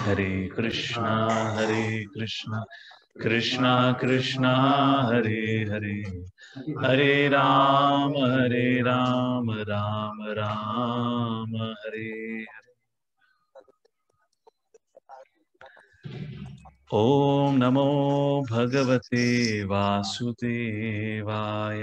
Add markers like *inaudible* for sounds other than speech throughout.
हरे कृष्णा हरे कृष्णा कृष्णा कृष्णा हरे हरे हरे राम हरे राम राम राम हरे हरे ॐ नमो भगवते वासुदेवाय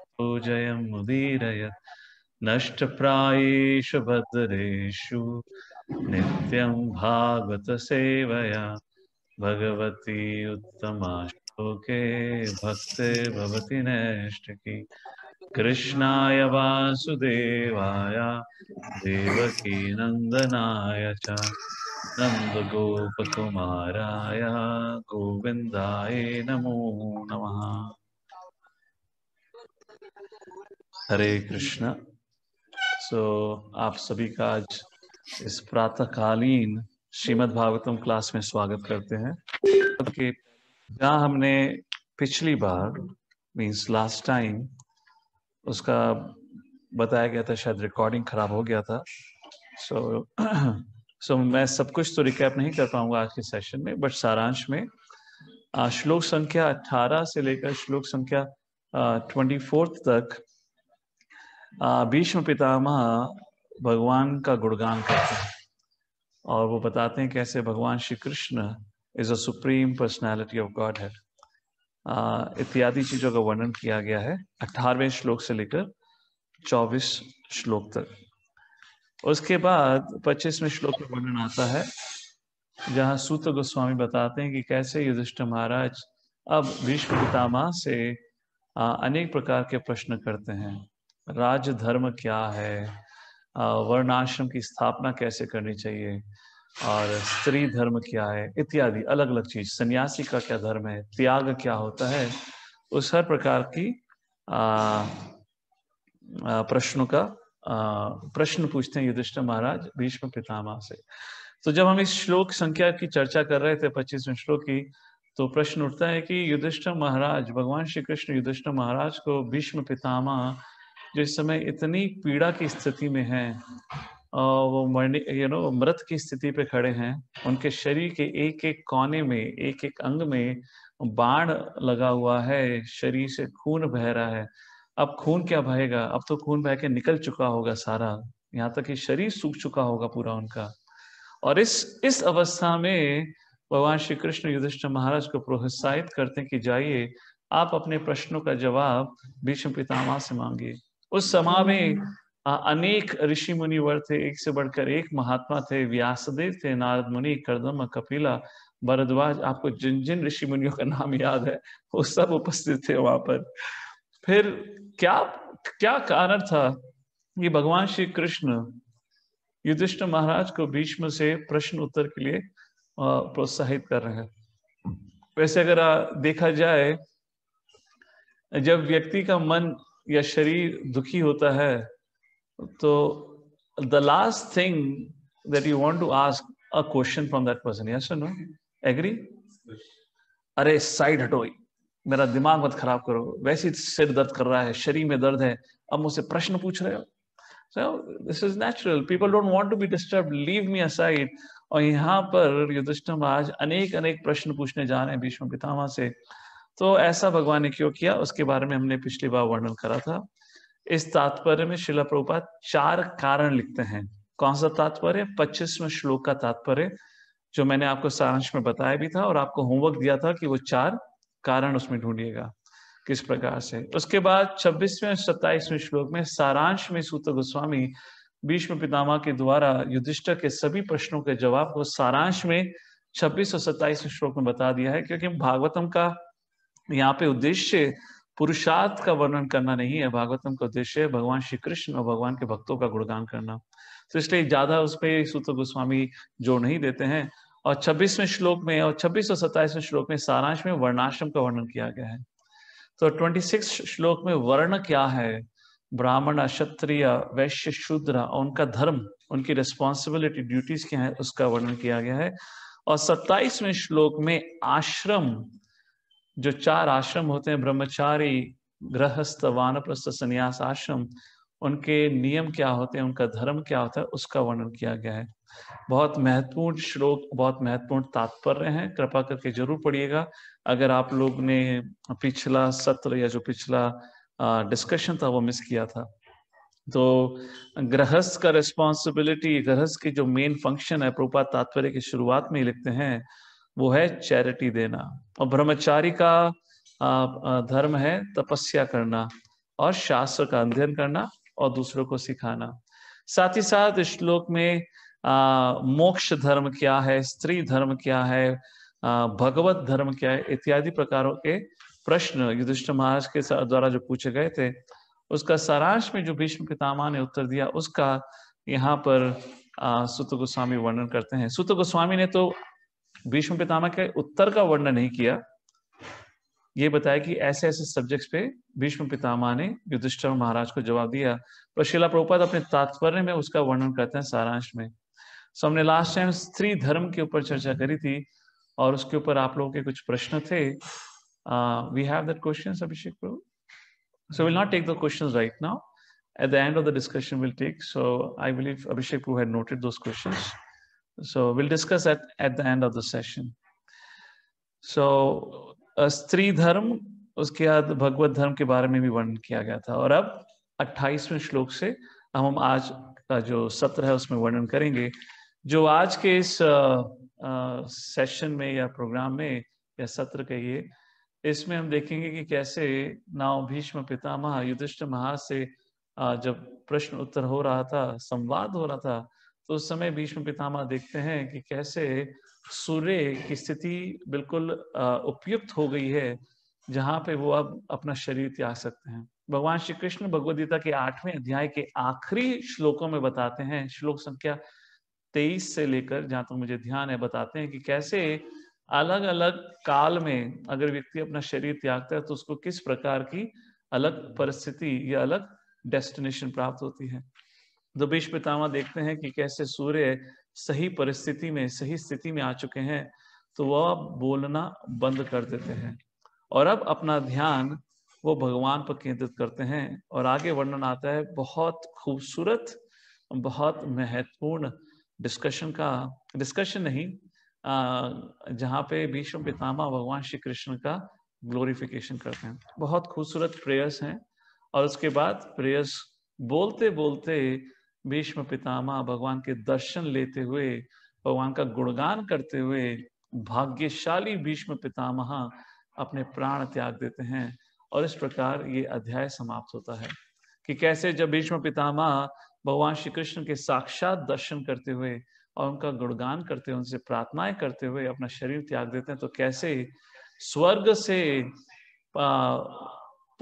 जयं मुदीरय नष्टप्रायेषु भद्रेशु नित्यं भागवतसेवया भगवती उत्तमाश्लोके भक्ते भवति नैष्टकी कृष्णाय वासुदेवाय देवकी नंदनाय च गोपकुमाराय गोविंदाय नमो नमः हरे कृष्णा सो आप सभी का आज इस प्रातःकालीन श्रीमद भागवतम क्लास में स्वागत करते हैं कि जहाँ हमने पिछली बार मीन्स लास्ट टाइम उसका बताया गया था शायद रिकॉर्डिंग खराब हो गया था सो so, सो *clears throat* so, मैं सब कुछ तो रिकैप नहीं कर पाऊंगा आज के सेशन में बट सारांश में श्लोक संख्या 18 से लेकर श्लोक संख्या ट्वेंटी फोर्थ तक भीष्म पितामह भगवान का गुणगान करते हैं और वो बताते हैं कैसे भगवान Shri Krishna is a supreme personality of god है इत्यादि चीजों का वर्णन किया गया है अठारहवें श्लोक से लेकर चौबीस श्लोक तक उसके बाद पच्चीसवें श्लोक का वर्णन आता है जहाँ सूत्र गोस्वामी बताते हैं कि कैसे युधिष्ठ महाराज अब विश्व पितामह से अनेक प्रकार के प्रश्न करते हैं राज धर्म क्या है वर्णाश्रम की स्थापना कैसे करनी चाहिए और स्त्री धर्म क्या है इत्यादि अलग अलग चीज सन्यासी का क्या धर्म है त्याग क्या होता है उस हर प्रकार की प्रश्नों का प्रश्न पूछते हैं युधिष्ठिर महाराज भीष्म पितामह से तो जब हम इस श्लोक संख्या की चर्चा कर रहे थे पच्चीसवें श्लोक की तो प्रश्न उठता है कि युधिष्ठिर महाराज भगवान श्री कृष्ण युधिष्ठिर महाराज को भीष्म पितामह जो इस समय इतनी पीड़ा की स्थिति में हैं वो मरने यू नो मृत की स्थिति पे खड़े हैं उनके शरीर के एक एक कोने में एक एक अंग में बाण लगा हुआ है शरीर से खून बह रहा है अब खून क्या बहेगा अब तो खून बह के निकल चुका होगा सारा यहाँ तक कि शरीर सूख चुका होगा पूरा उनका और इस इस अवस्था में भगवान श्री कृष्ण युधिष्ठ महाराज को प्रोत्साहित करते कि जाइए आप अपने प्रश्नों का जवाब भीष्म पितामह से मांगिए उस समा में हाँ। अनेक ऋषि मुनिवर थे एक से बढ़कर एक महात्मा थे व्यासदेव थे नारद मुनि करदम कपिला भरद्वाज आपको जिन जिन ऋषि मुनियों का नाम याद है वो सब उपस्थित थे वहां पर फिर क्या क्या कारण था कि भगवान श्री कृष्ण युधिष्ठ महाराज को भीष्म से प्रश्न उत्तर के लिए प्रोत्साहित कर रहे हैं वैसे अगर देखा जाए जब व्यक्ति का मन या शरीर दुखी होता है तो the last thing that you want to ask a question from that person yes no agree अरे साइड हटो मेरा दिमाग मत खराब करो वैसे सिर दर्द कर रहा है शरीर में दर्द है अब मुझसे प्रश्न पूछ रहे हो so this is natural people don't want to be disturb leave me aside और यहाँ पर युद्ध आज अनेक अनेक प्रश्न पूछने जा रहे हैं भीष्म पितामह से तो ऐसा भगवान ने क्यों किया उसके बारे में हमने पिछली बार वर्णन करा था इस तात्पर्य में शिला प्रभुपात चार कारण लिखते हैं कौन सा तात्पर्य पच्चीसवें श्लोक का तात्पर्य जो मैंने आपको सारांश में बताया भी था और आपको होमवर्क दिया था कि वो चार कारण उसमें ढूंढिएगा किस प्रकार से उसके बाद छब्बीसवें सत्ताईसवें श्लोक में सारांश में सूत गोस्वामी भीष्म पितामा के द्वारा युधिष्ठर के सभी प्रश्नों के जवाब को सारांश में छब्बीस और सत्ताईसवें श्लोक में बता दिया है क्योंकि भागवतम का यहाँ पे उद्देश्य पुरुषार्थ का वर्णन करना नहीं है भागवतम का उद्देश्य भगवान श्री कृष्ण और भगवान के भक्तों का गुणगान करना तो इसलिए ज्यादा उस पर सूत्र गोस्वामी जोर नहीं देते हैं और 26वें श्लोक में और 26 और 27वें श्लोक में सारांश में वर्णाश्रम का वर्णन किया गया है तो 26 श्लोक में वर्ण क्या है ब्राह्मण क्षत्रिय वैश्य शूद्र और उनका धर्म उनकी रिस्पॉन्सिबिलिटी ड्यूटीज क्या है उसका वर्णन किया गया है और 27वें श्लोक में आश्रम जो चार आश्रम होते हैं ब्रह्मचारी गृहस्थ वानप्रस्थ संन्यास आश्रम उनके नियम क्या होते हैं उनका धर्म क्या होता है उसका वर्णन किया गया है बहुत महत्वपूर्ण श्लोक बहुत महत्वपूर्ण तात्पर्य हैं कृपा करके जरूर पढ़िएगा अगर आप लोग ने पिछला सत्र या जो पिछला डिस्कशन था वो मिस किया था तो गृहस्थ का रिस्पॉन्सिबिलिटी गृहस्थ की जो मेन फंक्शन है प्रोपा तात्पर्य की शुरुआत में ही लिखते हैं वो है चैरिटी देना और ब्रह्मचारी का धर्म है तपस्या करना और शास्त्र का अध्ययन करना और दूसरों को सिखाना साथ ही साथ श्लोक में आ, मोक्ष धर्म क्या है स्त्री धर्म क्या है आ, भगवत धर्म क्या है इत्यादि प्रकारों के प्रश्न युधिष्ठ महाराज के द्वारा जो पूछे गए थे उसका सारांश में जो भीष्म पितामह ने उत्तर दिया उसका यहाँ पर सुत गोस्वामी वर्णन करते हैं सुत गोस्वामी ने तो भीष्म पितामह के उत्तर का वर्णन नहीं किया ये बताया कि ऐसे ऐसे सब्जेक्ट्स पे भीष्म पितामह ने युधिष्ठर महाराज को जवाब दिया पर शिला प्रभुपाद अपने तात्पर्य में उसका वर्णन करते हैं सारांश में सो हमने लास्ट टाइम स्त्री धर्म के ऊपर चर्चा करी थी और उसके ऊपर आप लोगों के कुछ प्रश्न थे we have that question Abhishek Prabhu so will not take the question right now at the end of the discussion will take so I believe Abhishek Prabhu had noted those questions. So we'll discuss that at the end of the session. So स्त्री धर्म उसके बाद भगवत धर्म के बारे में भी वर्णन किया गया था और अब 28वें श्लोक से हम आज का जो सत्र है उसमें वर्णन करेंगे जो आज के इस आ, आ, सेशन में या प्रोग्राम में या सत्र कहिए इसमें हम देखेंगे कि कैसे नाव भीष्म पितामह युधिष्ठ महा से आ, जब प्रश्न उत्तर हो रहा था संवाद हो रहा था तो उस समय भीष्म पितामह देखते हैं कि कैसे सूर्य की स्थिति बिल्कुल उपयुक्त हो गई है जहां पे वो अब अपना शरीर त्याग सकते हैं भगवान श्री कृष्ण भगवदगीता के आठवें अध्याय के आखिरी श्लोकों में बताते हैं श्लोक संख्या तेईस से लेकर जहाँ तक तो मुझे ध्यान है बताते हैं कि कैसे अलग अलग काल में अगर व्यक्ति अपना शरीर त्यागता है तो उसको किस प्रकार की अलग परिस्थिति या अलग डेस्टिनेशन प्राप्त होती है तो भीष्म पितामा देखते हैं कि कैसे सूर्य सही परिस्थिति में सही स्थिति में आ चुके हैं तो वह बोलना बंद कर देते हैं और अब अपना ध्यान वो भगवान पर केंद्रित करते हैं और आगे वर्णन आता है बहुत खूबसूरत बहुत महत्वपूर्ण डिस्कशन का डिस्कशन नहीं जहाँ पे भीष्म पितामह भगवान श्री कृष्ण का ग्लोरिफिकेशन करते हैं बहुत खूबसूरत प्रेयर्स हैं और उसके बाद प्रेयर्स बोलते बोलते भीष्म पितामह भगवान के दर्शन लेते हुए भगवान का गुणगान करते हुए भाग्यशाली भीष्म पितामह अपने प्राण त्याग देते हैं और इस प्रकार ये अध्याय समाप्त होता है कि कैसे जब भीष्म पितामह भगवान श्री कृष्ण के साक्षात दर्शन करते हुए और उनका गुणगान करते हुए उनसे प्रार्थनाएं करते हुए अपना शरीर त्याग देते हैं तो कैसे स्वर्ग से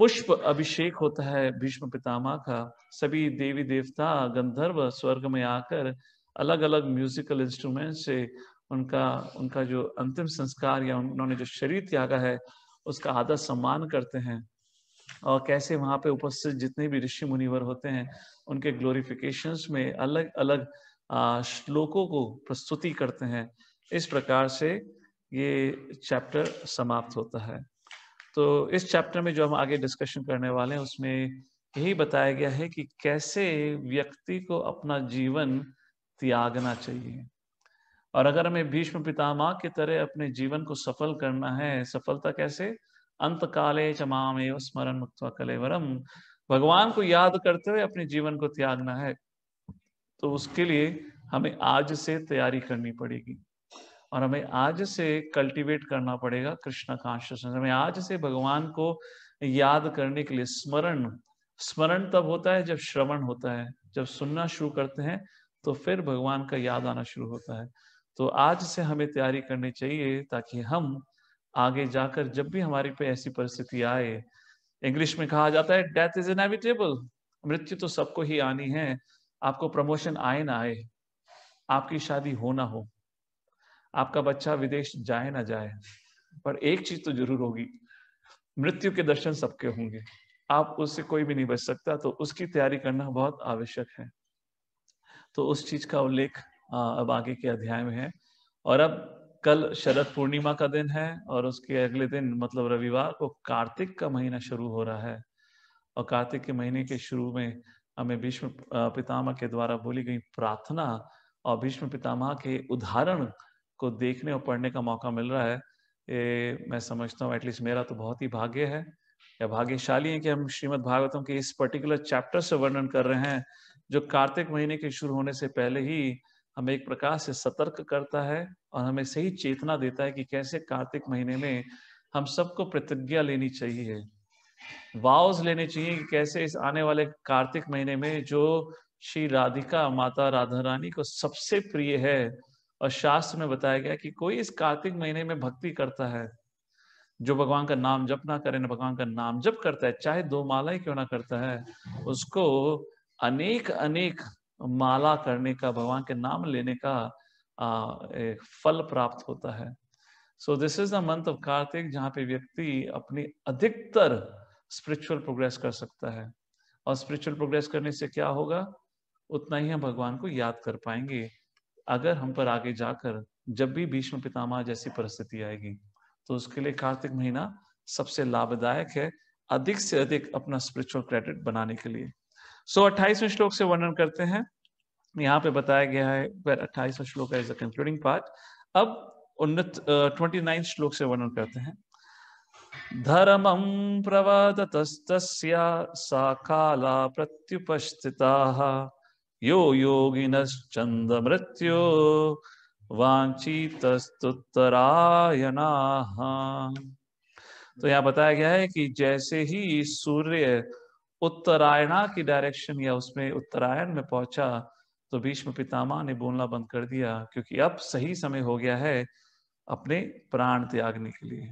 पुष्प अभिषेक होता है भीष्म पितामह का सभी देवी देवता गंधर्व स्वर्ग में आकर अलग अलग म्यूजिकल इंस्ट्रूमेंट से उनका उनका जो अंतिम संस्कार या उन्होंने जो शरीर त्यागा है उसका आदर सम्मान करते हैं और कैसे वहां पे उपस्थित जितने भी ऋषि मुनिवर होते हैं उनके ग्लोरिफिकेशन में अलग अलग श्लोकों को प्रस्तुति करते हैं इस प्रकार से ये चैप्टर समाप्त होता है तो इस चैप्टर में जो हम आगे डिस्कशन करने वाले हैं उसमें यही बताया गया है कि कैसे व्यक्ति को अपना जीवन त्यागना चाहिए और अगर हमें भीष्म पितामह की तरह अपने जीवन को सफल करना है सफलता कैसे अंत काले चमाम स्मरण मुक्तवा कलेवरम भगवान को याद करते हुए अपने जीवन को त्यागना है तो उसके लिए हमें आज से तैयारी करनी पड़ेगी और हमें आज से कल्टीवेट करना पड़ेगा कृष्णा कॉन्शियसनेस हमें आज से भगवान को याद करने के लिए स्मरण स्मरण तब होता है जब श्रवण होता है जब सुनना शुरू करते हैं तो फिर भगवान का याद आना शुरू होता है तो आज से हमें तैयारी करनी चाहिए ताकि हम आगे जाकर जब भी हमारे पे ऐसी परिस्थिति आए इंग्लिश में कहा जाता है डेथ इज इनएविटेबल मृत्यु तो सबको ही आनी है आपको प्रमोशन आए ना आए आपकी शादी हो ना हो आपका बच्चा विदेश जाए ना जाए पर एक चीज तो जरूर होगी मृत्यु के दर्शन सबके होंगे आप उससे कोई भी नहीं बच सकता तो उसकी तैयारी करना बहुत आवश्यक है तो उस चीज का उल्लेख अब आगे के अध्याय में है और अब कल शरद पूर्णिमा का दिन है और उसके अगले दिन मतलब रविवार को कार्तिक का महीना शुरू हो रहा है और कार्तिक के महीने के शुरू में हमें भीष्म पितामह के द्वारा बोली गई प्रार्थना और भीष्म पितामह के उदाहरण को देखने और पढ़ने का मौका मिल रहा है ए, मैं समझता हूँ एटलीस्ट मेरा तो बहुत ही भाग्य है या भाग्यशाली है कि हम श्रीमद भागवतम के इस पर्टिकुलर चैप्टर से वर्णन कर रहे हैं जो कार्तिक महीने के शुरू होने से पहले ही हमें एक प्रकार से सतर्क करता है और हमें सही चेतना देता है कि कैसे कार्तिक महीने में हम सबको प्रतिज्ञा लेनी चाहिए वाउज लेने चाहिए कि कैसे इस आने वाले कार्तिक महीने में जो श्री राधिका माता राधा रानी को सबसे प्रिय है और शास्त्र में बताया गया कि कोई इस कार्तिक महीने में भक्ति करता है जो भगवान का नाम जप ना करे ना भगवान का नाम जप करता है चाहे दो माला ही क्यों ना करता है उसको अनेक अनेक माला करने का भगवान के नाम लेने का आ, एक फल प्राप्त होता है so this is the month of Kartik जहाँ पे व्यक्ति अपनी अधिकतर स्पिरिचुअल प्रोग्रेस कर सकता है और स्पिरिचुअल प्रोग्रेस करने से क्या होगा उतना ही हम भगवान को याद कर पाएंगे अगर हम पर आगे जाकर जब भी भीष्म पितामह जैसी परिस्थिति आएगी तो उसके लिए कार्तिक महीना सबसे लाभदायक है अधिक से अधिक अपना स्पिरिचुअल क्रेडिट बनाने के लिए सो so, अट्ठाईसवें श्लोक से वर्णन करते हैं यहाँ पे बताया गया है अट्ठाईसवा श्लोक है कंक्लूडिंग पार्ट अब उन्नत ट्वेंटी नाइन श्लोक से वर्णन करते हैं धर्मम प्रवदतस्तस्या सा काला यो योगिनश्चन्द मृत्यो वांछितस्तुत्तरायणाः तो यहाँ बताया गया है कि जैसे ही सूर्य उत्तरायणा की डायरेक्शन या उसमें उत्तरायण में पहुंचा तो भीष्म पितामह ने बोलना बंद कर दिया क्योंकि अब सही समय हो गया है अपने प्राण त्यागने के लिए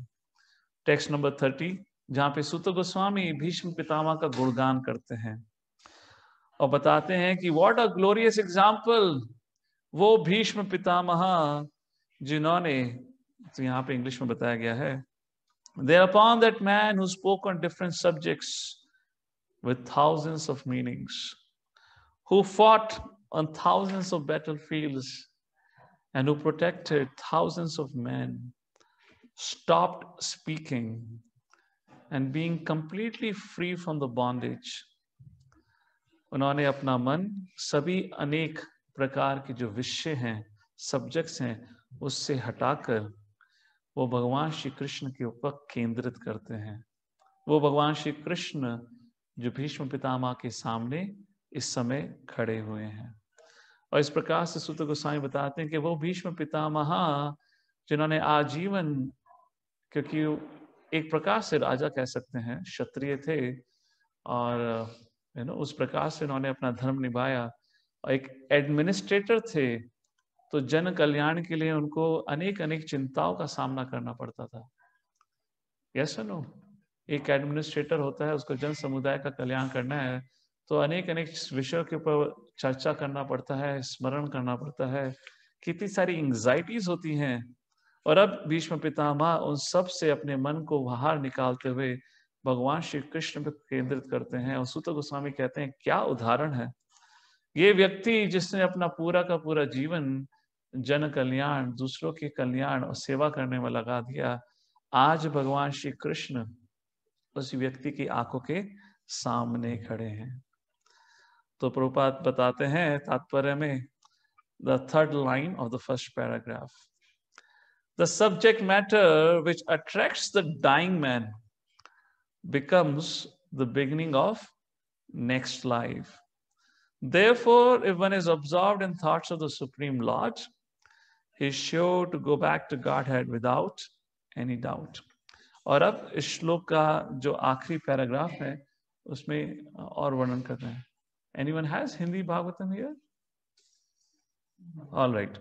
टेक्स्ट नंबर थर्टी जहाँ पे सुत गोस्वामी भीष्म पितामह का गुणगान करते हैं और बताते हैं कि वॉट अ ग्लोरियस एग्जाम्पल वो भीष्म पितामह जिन्होंने तो यहाँ पे इंग्लिश में बताया गया है there upon that man who spoke on different subjects with thousands of meanings who fought on thousands of battlefield and who protected thousands of man stop speaking and being completely free from the bondage उन्होंने अपना मन सभी अनेक प्रकार के जो विषय हैं सब्जेक्ट्स हैं उससे हटाकर वो भगवान श्री कृष्ण के ऊपर केंद्रित करते हैं वो भगवान श्री कृष्ण जो भीष्म पितामह के सामने इस समय खड़े हुए हैं और इस प्रकार से सूत्र गोस्वामी बताते हैं कि वो भीष्म पितामह जिन्होंने आजीवन क्योंकि एक प्रकार से राजा कह सकते हैं क्षत्रिय थे और है ना उस प्रकार से उन्होंने अपना धर्म निभाया और एक एडमिनिस्ट्रेटर थे तो जन कल्याण के लिए उनको अनेक अनेक चिंताओं का सामना करना पड़ता था यस नो एक एडमिनिस्ट्रेटर होता है उसको जन समुदाय का कल्याण करना है तो अनेक अनेक विषयों के ऊपर चर्चा करना पड़ता है स्मरण करना पड़ता है कितनी सारी एंग्जाइटीज होती हैं और अब बीच में पितामह उन सब से अपने मन को बाहर निकालते हुए भगवान श्री कृष्ण पर केंद्रित करते हैं और सूत गोस्वामी कहते हैं क्या उदाहरण है ये व्यक्ति जिसने अपना पूरा का पूरा जीवन जन कल्याण दूसरों के कल्याण और सेवा करने में लगा दिया आज भगवान श्री कृष्ण उस व्यक्ति की आंखों के सामने खड़े हैं तो प्रभुपात बताते हैं तात्पर्य में the third line of the first paragraph the subject matter which attract the dying man becomes the beginning of next life. Therefore, if one is absorbed in thoughts of the Supreme Lord, he is sure to go back to Godhead without any doubt. और अब इस श्लोक का जो आखिरी paragraph है उसमें और वर्णन कर रहे हैं anyone has Hindi Bhagavatam here all right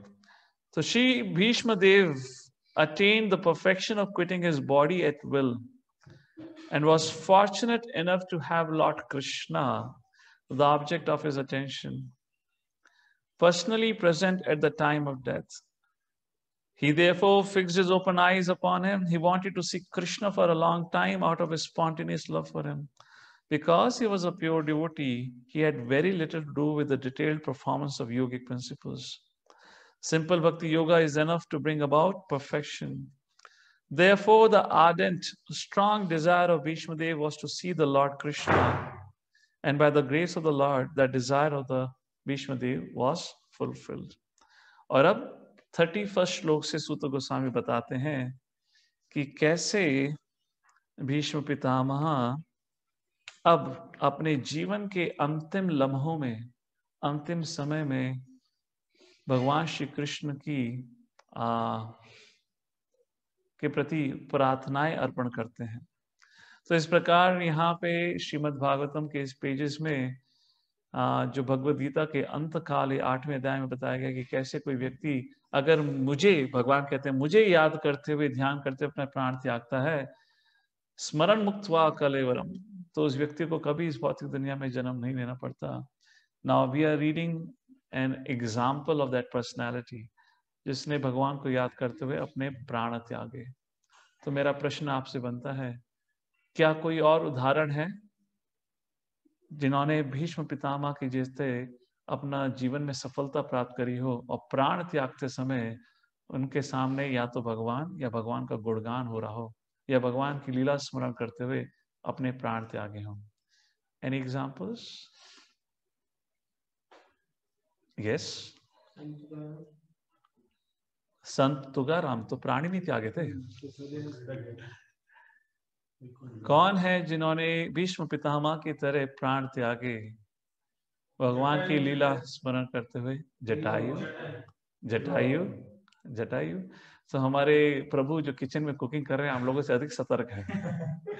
तो Shri Bhishma Dev attain the perfection of quitting his body at will and was fortunate enough to have Lord Krishna, the object of his attention, personally present at the time of death. He therefore fixed his open eyes upon him. He wanted to see Krishna for a long time out of his spontaneous love for him. Because he was a pure devotee, he had very little to do with the detailed performance of yogic principles. Simple bhakti yoga is enough to bring about perfection. Therefore, the ardent, strong desire of bhishma dev was to see the Lord Krishna. And by the grace of the Lord, that desire of the bhishma dev was fulfilled. aur ab 31st shlok se Suta goswami batate hain ki kaise bhishma pitamah अब अपने जीवन के अंतिम लम्हों में अंतिम समय में भगवान श्री कृष्ण की आ, के प्रति प्रार्थनाएं अर्पण करते हैं तो इस प्रकार यहाँ पे श्रीमद् भागवतम के इस पेजेस में जो भगवद गीता के अंत काल आठवें अध्याय में बताया गया कि कैसे कोई व्यक्ति अगर मुझे भगवान कहते हैं मुझे याद करते हुए ध्यान करते हुए अपना प्राण त्यागता है स्मरण मुक्त हुआ कलेवरम तो उस व्यक्ति को कभी इस भौतिक दुनिया में जन्म नहीं लेना पड़ता now we are reading an example of that personality जिसने भगवान को याद करते हुए अपने प्राण त्यागे तो मेरा प्रश्न आपसे बनता है क्या कोई और उदाहरण है जिन्होंने भीष्म पितामह के जैसे अपना जीवन में सफलता प्राप्त करी हो और प्राण त्यागते समय उनके सामने या तो भगवान या भगवान का गुणगान हो रहा हो या भगवान की लीला स्मरण करते हुए अपने प्राण त्यागे हों एनी एग्जाम्पल्स यस संत तुकाराम तो प्राणी नहीं त्यागे थे हम्म, तो कौन है जिन्होंने भीष्म पितामह की तरह प्राण त्यागे भगवान की लीला स्मरण करते हुए जटायु जटायु जटायु तो हमारे प्रभु जो किचन में कुकिंग कर रहे हैं हम लोगों से अधिक सतर्क है *laughs*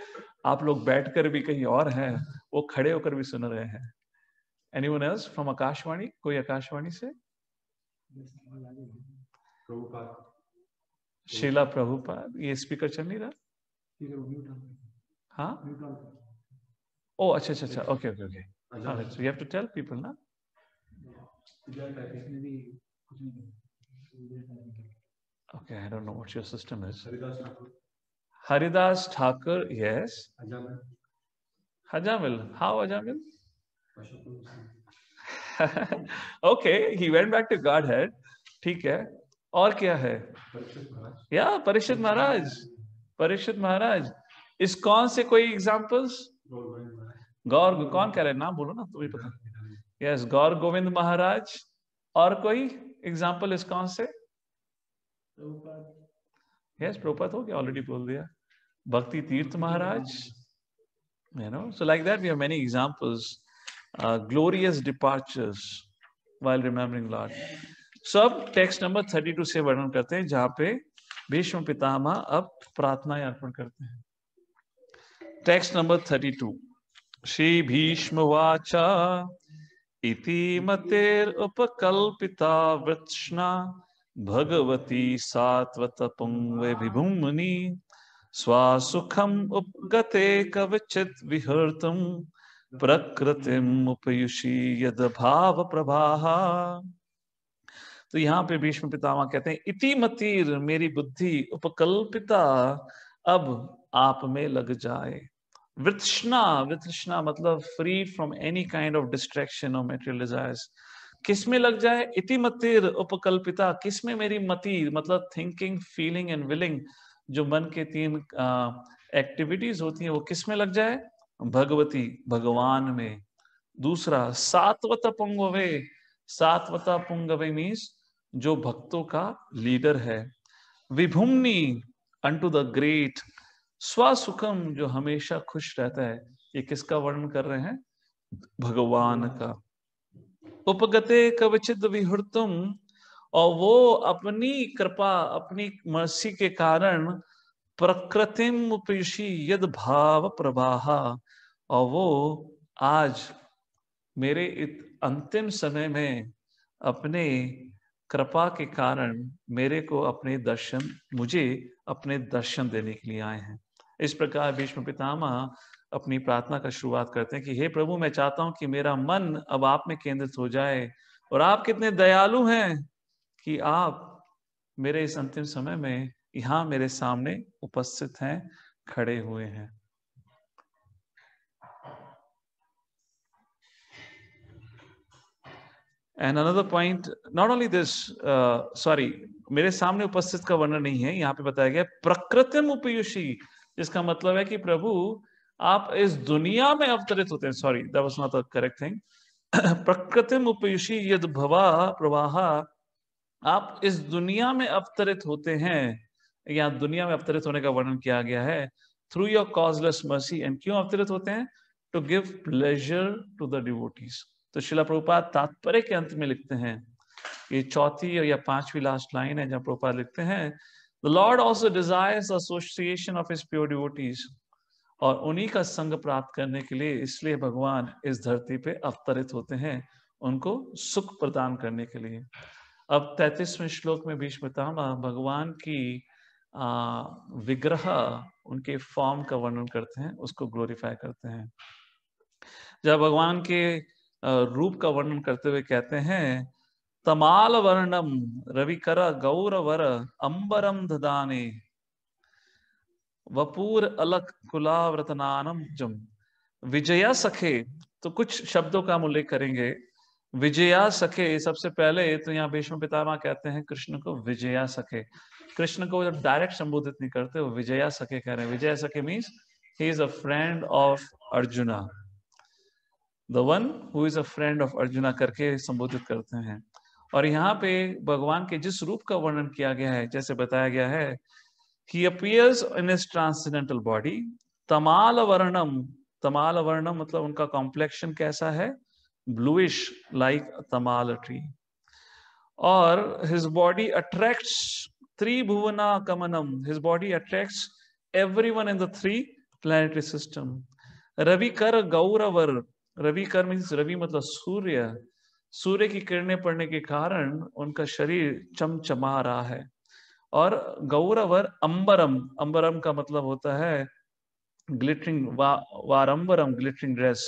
आप लोग बैठकर भी कहीं और हैं वो खड़े होकर भी सुन रहे हैं anyone else from Akashvani कोई आकाशवाणी से शीला प्रभुपाद ये स्पीकर चल नहीं रहा हाँ ओ अच्छा अच्छा अच्छा okay okay okay you have to tell people ना okay I don't know what your system is Haridas Thakur yes Ajamil how Ajamil okay he went back to Godhead ठीक है और क्या है या परिषद महाराज परिषद महाराज इस कौन से कोई एग्जाम्पल्स गौर कौन कह रहे हैं नाम बोलो ना तुम्हें तो पता यस गौर गोविंद महाराज और कोई एग्जाम्पल इस कौन से यस प्रोपत हो गया ऑलरेडी बोल दिया Bhakti Tirtha Maharaj you know so like that we have many examples glorious departures while remembering lord सब टेक्स्ट नंबर थर्टी टू से वर्णन करते हैं जहां पे भीष्म पितामह अब प्रार्थनाएं अर्पण करते हैं text number thirty two Shri Bhishma वाचा इति मतेर उपकल्पिता वृक्षणा भगवती सात्वत विभुमनि स्वासुखम उपगते कवचित विहर्तुम प्रकृतिम उपयुषी यद भाव प्रभा तो यहाँ पे भीष्म पितामह कहते हैं इति मतीर मेरी बुद्धि उपकल्पिता अब आप में लग जाए वित्रष्णा वित्रष्णा मतलब free from any kind of distraction और मेटेरियल डिजायर्स किस में लग जाए इति मतिर उपकल्पिता किस में मेरी मति मतलब थिंकिंग फीलिंग एंड विलिंग जो मन के तीन एक्टिविटीज होती हैं वो किस में लग जाए भगवती भगवान में दूसरा सात्वता पुंगवे सात्वता पुंगवे मीन्स जो भक्तों का लीडर है विभुमनी अंटू द ग्रेट स्वसुखम जो हमेशा खुश रहता है ये किसका वर्णन कर रहे हैं भगवान का उपगते कवचित विहृतम और वो अपनी कृपा अपनी मर्सी के कारण प्रकृतिम उपयुषी यद भाव प्रवाहा और वो आज मेरे अंतिम समय में अपने कृपा के कारण मेरे को अपने दर्शन मुझे अपने दर्शन देने के लिए आए हैं इस प्रकार भीष्म पितामह अपनी प्रार्थना का शुरुआत करते हैं कि हे प्रभु मैं चाहता हूं कि मेरा मन अब आप में केंद्रित हो जाए और आप कितने दयालु हैं कि आप मेरे इस अंतिम समय में यहाँ मेरे सामने उपस्थित हैं खड़े हुए हैं and another point not only this sorry मेरे सामने उपस्थित का वर्णन नहीं है यहाँ पे बताया गया प्रकृतिम उपयुषी जिसका मतलब है कि प्रभु आप इस दुनिया में अवतरित होते हैं sorry that was not correct thing प्रकृतिम उपयुषी यद भवा प्रवाह आप इस दुनिया में अवतरित होते हैं या दुनिया में अवतरित होने का वर्णन किया गया है through your causeless mercy and क्यों अवतरित होते हैं to give pleasure to the devotees तो शिला प्रभुपाद तात्पर्य के अंत में लिखते हैं ये चौथी और या पांचवी लास्ट लाइन है जहां प्रभुपाद लिखते हैं the lord also desires association of his pure devotees और उन्हीं का संग प्राप्त करने के लिए इसलिए भगवान इस धरती पे अवतरित होते हैं उनको सुख प्रदान करने के लिए अब तैतीसवें श्लोक में भीष्म पितामह भगवान की आ, विग्रह उनके फॉर्म का वर्णन करते हैं उसको ग्लोरीफाई करते हैं जब भगवान के रूप का वर्णन करते हुए कहते हैं तमाल वर्णम रविकर गौरवर अंबरम धदाने वपूर अलक कुलाव्रतनानम जम विजया सखे तो कुछ शब्दों का हम उल्लेख करेंगे विजया सखे सबसे पहले तो यहाँ भीष्म पितामह कहते हैं कृष्ण को विजया सखे कृष्ण को जब डायरेक्ट संबोधित नहीं करते वो विजया सखे कह रहे हैं विजया सखे means he is a friend of Arjuna the one who is a friend of Arjuna करके संबोधित करते हैं और यहाँ पे भगवान के जिस रूप का वर्णन किया गया है जैसे बताया गया है he appears in his transcendental body तमाल वर्णम तमाल वर्णम मतलब उनका कॉम्प्लेक्शन कैसा है ब्लूइश लाइक तमाल ट्री और हिज बॉडी अट्रैक्ट्स त्रिभुवना कमनम his body attracts one in the three planetary system रवि कर गौरवर रवि कर रवि मतलब सूर्य सूर्य की किरणें पड़ने के कारण उनका शरीर चमचमा रहा है और गौरवर अंबरम अंबरम का मतलब होता है ग्लिटरिंग वा वारंबरम ग्लिटरिंग ड्रेस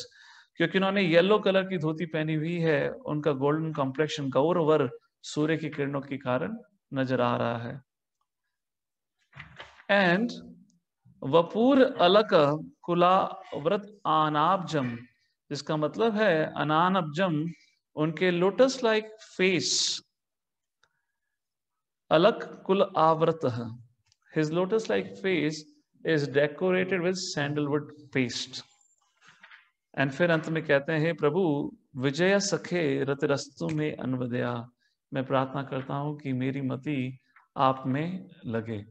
क्योंकि उन्होंने येलो कलर की धोती पहनी हुई है उनका गोल्डन कॉम्प्लेक्शन गौरवर सूर्य की किरणों के कारण नजर आ रहा है एंड वपूर अलक कुला व्रत आनाबजम जिसका मतलब है अनान अबजम उनके लोटस लाइक फेस अलग कुल आवृत his lotus like face is decorated with sandalwood paste and फिर अंत में कहते हैं प्रभु विजय सखे रत रस्तु में अनवदया मैं प्रार्थना करता हूं कि मेरी मति आप में लगे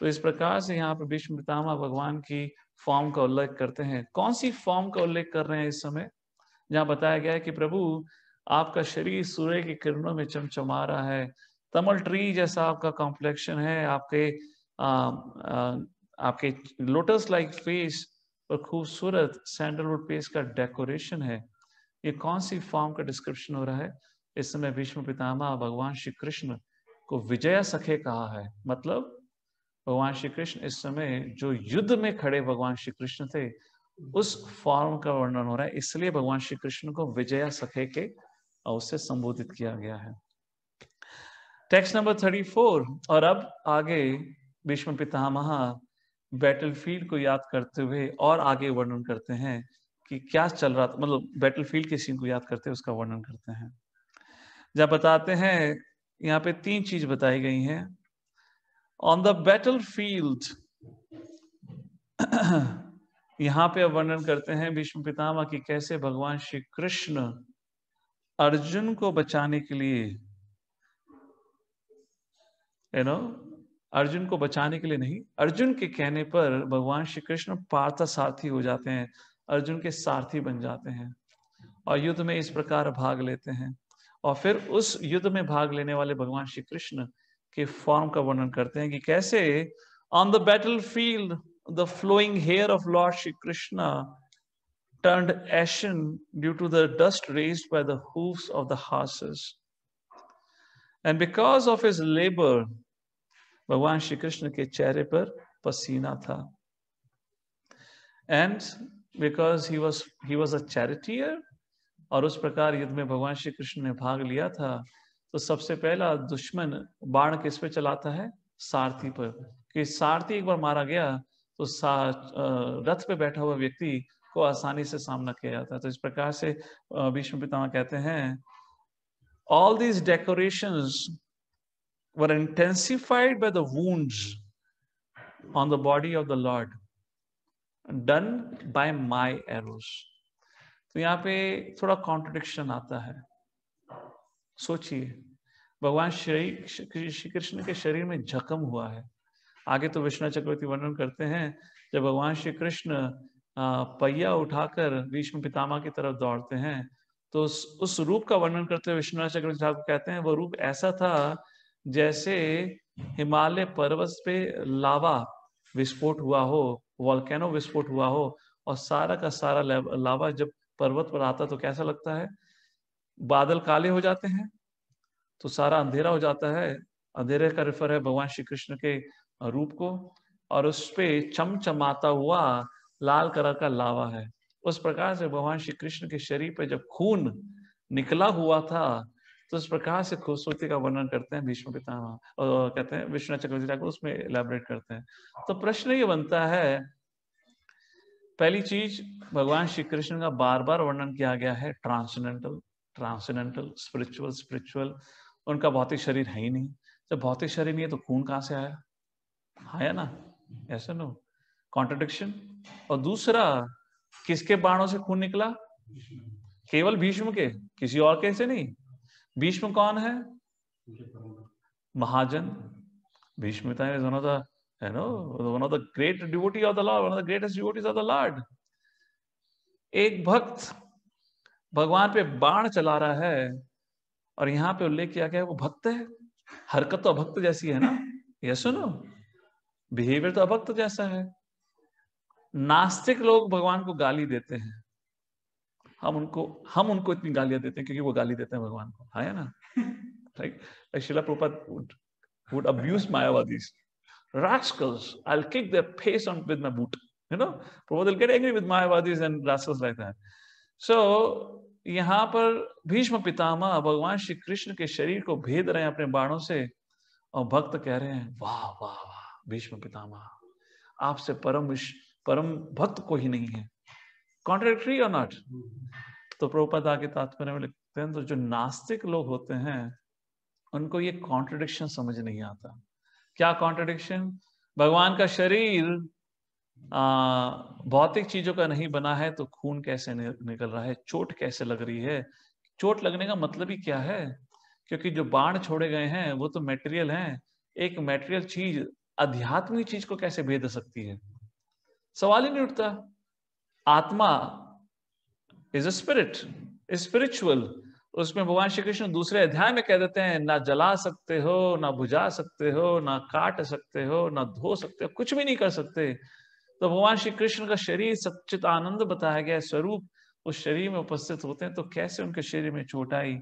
तो इस प्रकार से यहाँ पर विष्णुतामा भगवान की फॉर्म का उल्लेख करते हैं कौन सी फॉर्म का उल्लेख कर रहे हैं इस समय जहां बताया गया है कि प्रभु आपका शरीर सूर्य की किरणों में चमचमा रहा है तमल ट्री जैसा आपका कॉम्प्लेक्शन है आपके आ, आ, आपके लोटस लाइक फेस और खूबसूरत सैंडलवुड फेस का डेकोरेशन है ये कौन सी फॉर्म का डिस्क्रिप्शन हो रहा है इस समय भीष्म पितामह भगवान श्री कृष्ण को विजया सखे कहा है मतलब भगवान श्री कृष्ण इस समय जो युद्ध में खड़े भगवान श्री कृष्ण थे उस फॉर्म का वर्णन हो रहा है इसलिए भगवान श्री कृष्ण को विजया सखे के उससे संबोधित किया गया है टेक्स्ट नंबर थर्टी फोर और अब आगे भीष्म पितामह बैटलफील्ड को याद करते हुए और आगे वर्णन करते हैं कि क्या चल रहा था मतलब बैटलफील्ड के सीन को याद करते हुए उसका वर्णन करते हैं जब बताते हैं यहाँ पे तीन चीज बताई गई हैं ऑन द बैटल फील्ड यहाँ पे वर्णन करते हैं भीष्म पितामह की कैसे भगवान श्री कृष्ण अर्जुन को बचाने के लिए यू नो अर्जुन को बचाने के लिए नहीं अर्जुन के कहने पर भगवान श्री कृष्ण पार्थ सारथी हो जाते हैं अर्जुन के सारथी बन जाते हैं और युद्ध में इस प्रकार भाग लेते हैं और फिर उस युद्ध में भाग लेने वाले भगवान श्री कृष्ण के फॉर्म का वर्णन करते हैं कि कैसे on the battlefield the flowing hair of lord Shri Krishna turn ashen due to the dust raised by the hoofs of the horses. And because of his labour भगवान श्री कृष्ण के चेहरे पर पसीना था and because he was he was a charioteer और उस प्रकार युद्ध में भगवान श्री कृष्ण ने भाग लिया था तो सबसे पहला दुश्मन बाण किस पे चलाता है सारथी पर कि सारथी एक बार मारा गया तो रथ पे बैठा हुआ व्यक्ति को आसानी से सामना किया जाता है तो इस प्रकार से भीष्म पितामह कहते हैं all these decoration were intensified by the wounds on the body of the lord done by my arrows तो यहाँ पे थोड़ा कॉन्ट्रोडिक्शन आता है सोचिए भगवान श्री श्री कृष्ण के शरीर में जख्म हुआ है आगे तो विष्णु चक्रवर्ती वर्णन करते हैं जब भगवान श्री कृष्ण पहिया उठाकर भीष्म पितामा की तरफ दौड़ते हैं तो उस, उस रूप का वर्णन करते हुए विष्णु चक्रवर्ती साहब कहते हैं वो रूप ऐसा था जैसे हिमालय पर्वत पे लावा विस्फोट हुआ हो वॉल्केनो विस्फोट हुआ हो और सारा का सारा लावा जब पर्वत पर आता तो कैसा लगता है बादल काले हो जाते हैं तो सारा अंधेरा हो जाता है अंधेरे का रेफर है भगवान श्री कृष्ण के रूप को और उस पे चमचमाता हुआ लाल कलर का लावा है उस प्रकार से भगवान श्री कृष्ण के शरीर पे जब खून निकला हुआ था तो उस प्रकार से खूबसूरती का वर्णन करते हैं भीष्म पितामह कहते हैं विष्णु चक्रवर्ती ठाकुर उसमें एलेबरेट करते हैं तो प्रश्न ये बनता है पहली चीज भगवान श्री कृष्ण का बार बार वर्णन किया गया है ट्रांसजेंडल ट्रांसेंडेंटल स्पिरिचुअल स्पिरिचुअल उनका भौतिक शरीर है ही नहीं जब भौतिक शरीर नहीं है तो खून कहाँ से आया आया ना ऐसे नो कॉन्ट्रोडिक्शन और दूसरा किसके बाणों से खून निकला केवल भीष्म के किसी और के से नहीं भीष्म कौन है महाजन Bhishma great devotee of the lord one of the greatest devotee of the lord एक भक्त भगवान पे बाण चला रहा है और यहाँ पे उल्लेख किया गया वो भक्त है हरकत तो अभक्त जैसी है ना ये सुनो बिहेवियर तो अभक्त जैसा है नास्तिक लोग भगवान को गाली देते हैं हम उनको हम उनको इतनी गालियां देते हैं क्योंकि वो गाली देते हैं भगवान को है ना Srila Prabhupada abuse Mayavadis rascals i'll kick their face on with my boot you know probably they'll so so, यहाँ पर भीष्म पितामह भगवान श्री कृष्ण के शरीर को भेद रहे हैं अपने बाणों से और भक्त कह रहे हैं वाह वाह वाह भीष्म पितामह आपसे परम परम भक्त को ही नहीं है कॉन्ट्रेक्ट्री और नॉट तो प्रभुपद आगे तात्पर्य में लिखते हैं तो जो नास्तिक लोग होते हैं उनको ये कॉन्ट्रडिक्शन समझ नहीं आता क्या कॉन्ट्रडिक्शन भगवान का शरीर भौतिक चीजों का नहीं बना है तो खून कैसे निकल रहा है चोट कैसे लग रही है चोट लगने का मतलब ही क्या है क्योंकि जो बाण छोड़े गए हैं वो तो मेटेरियल हैं एक मेटेरियल चीज आध्यात्मिक चीज को कैसे भेद सकती है सवाल ही नहीं उठता आत्मा इज अ स्पिरिट स्पिरिचुअल उसमें भगवान श्री कृष्ण दूसरे अध्याय में कह देते हैं ना जला सकते हो ना बुझा सकते हो ना काट सकते हो ना धो सकते हो कुछ भी नहीं कर सकते तो भगवान श्री कृष्ण का शरीर सचित आनंद बताया गया स्वरूप उस शरीर में उपस्थित होते हैं तो कैसे उनके शरीर में चोट आई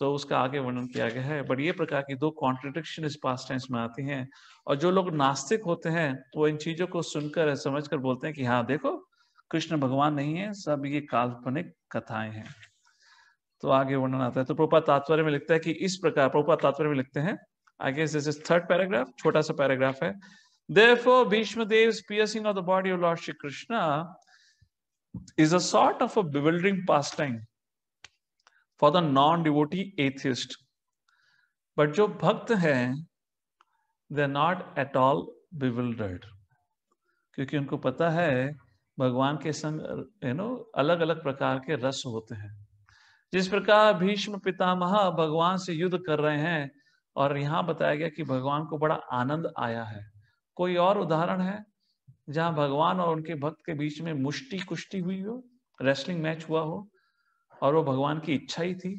तो उसका आगे वर्णन किया गया है बट ये प्रकार की दो कॉन्ट्रडिक्शन इस पास टाइम्स में आती हैं और जो लोग नास्तिक होते हैं वो इन चीजों को सुनकर समझ कर बोलते हैं कि हाँ देखो कृष्ण भगवान नहीं है सब ये काल्पनिक कथाएं हैं तो आगे वर्णन आता है तो प्रोपा तात्पर्य में लिखता है कि इस प्रकार प्रोपा तात्पर्य में लिखते हैं आगे थर्ड पैराग्राफ छोटा सा पैराग्राफ है Therefore, Bhishma Dev's piercing of the body of Lord Shri Krishna is a sort of a bewildering pastime for the non-devotee atheist. But जो भक्त हैं, they're not at all bewildered. kyunki unko pata hai भगवान के संग you you no know, अलग अलग प्रकार के रस होते हैं जिस प्रकार भीष्म पितामह भगवान से युद्ध कर रहे हैं और यहाँ बताया गया कि भगवान को बड़ा आनंद आया है कोई और उदाहरण है जहां भगवान और उनके भक्त के बीच में मुष्टि कुश्ती हुई हो रेसलिंग मैच हुआ हो और वो भगवान की इच्छा ही थी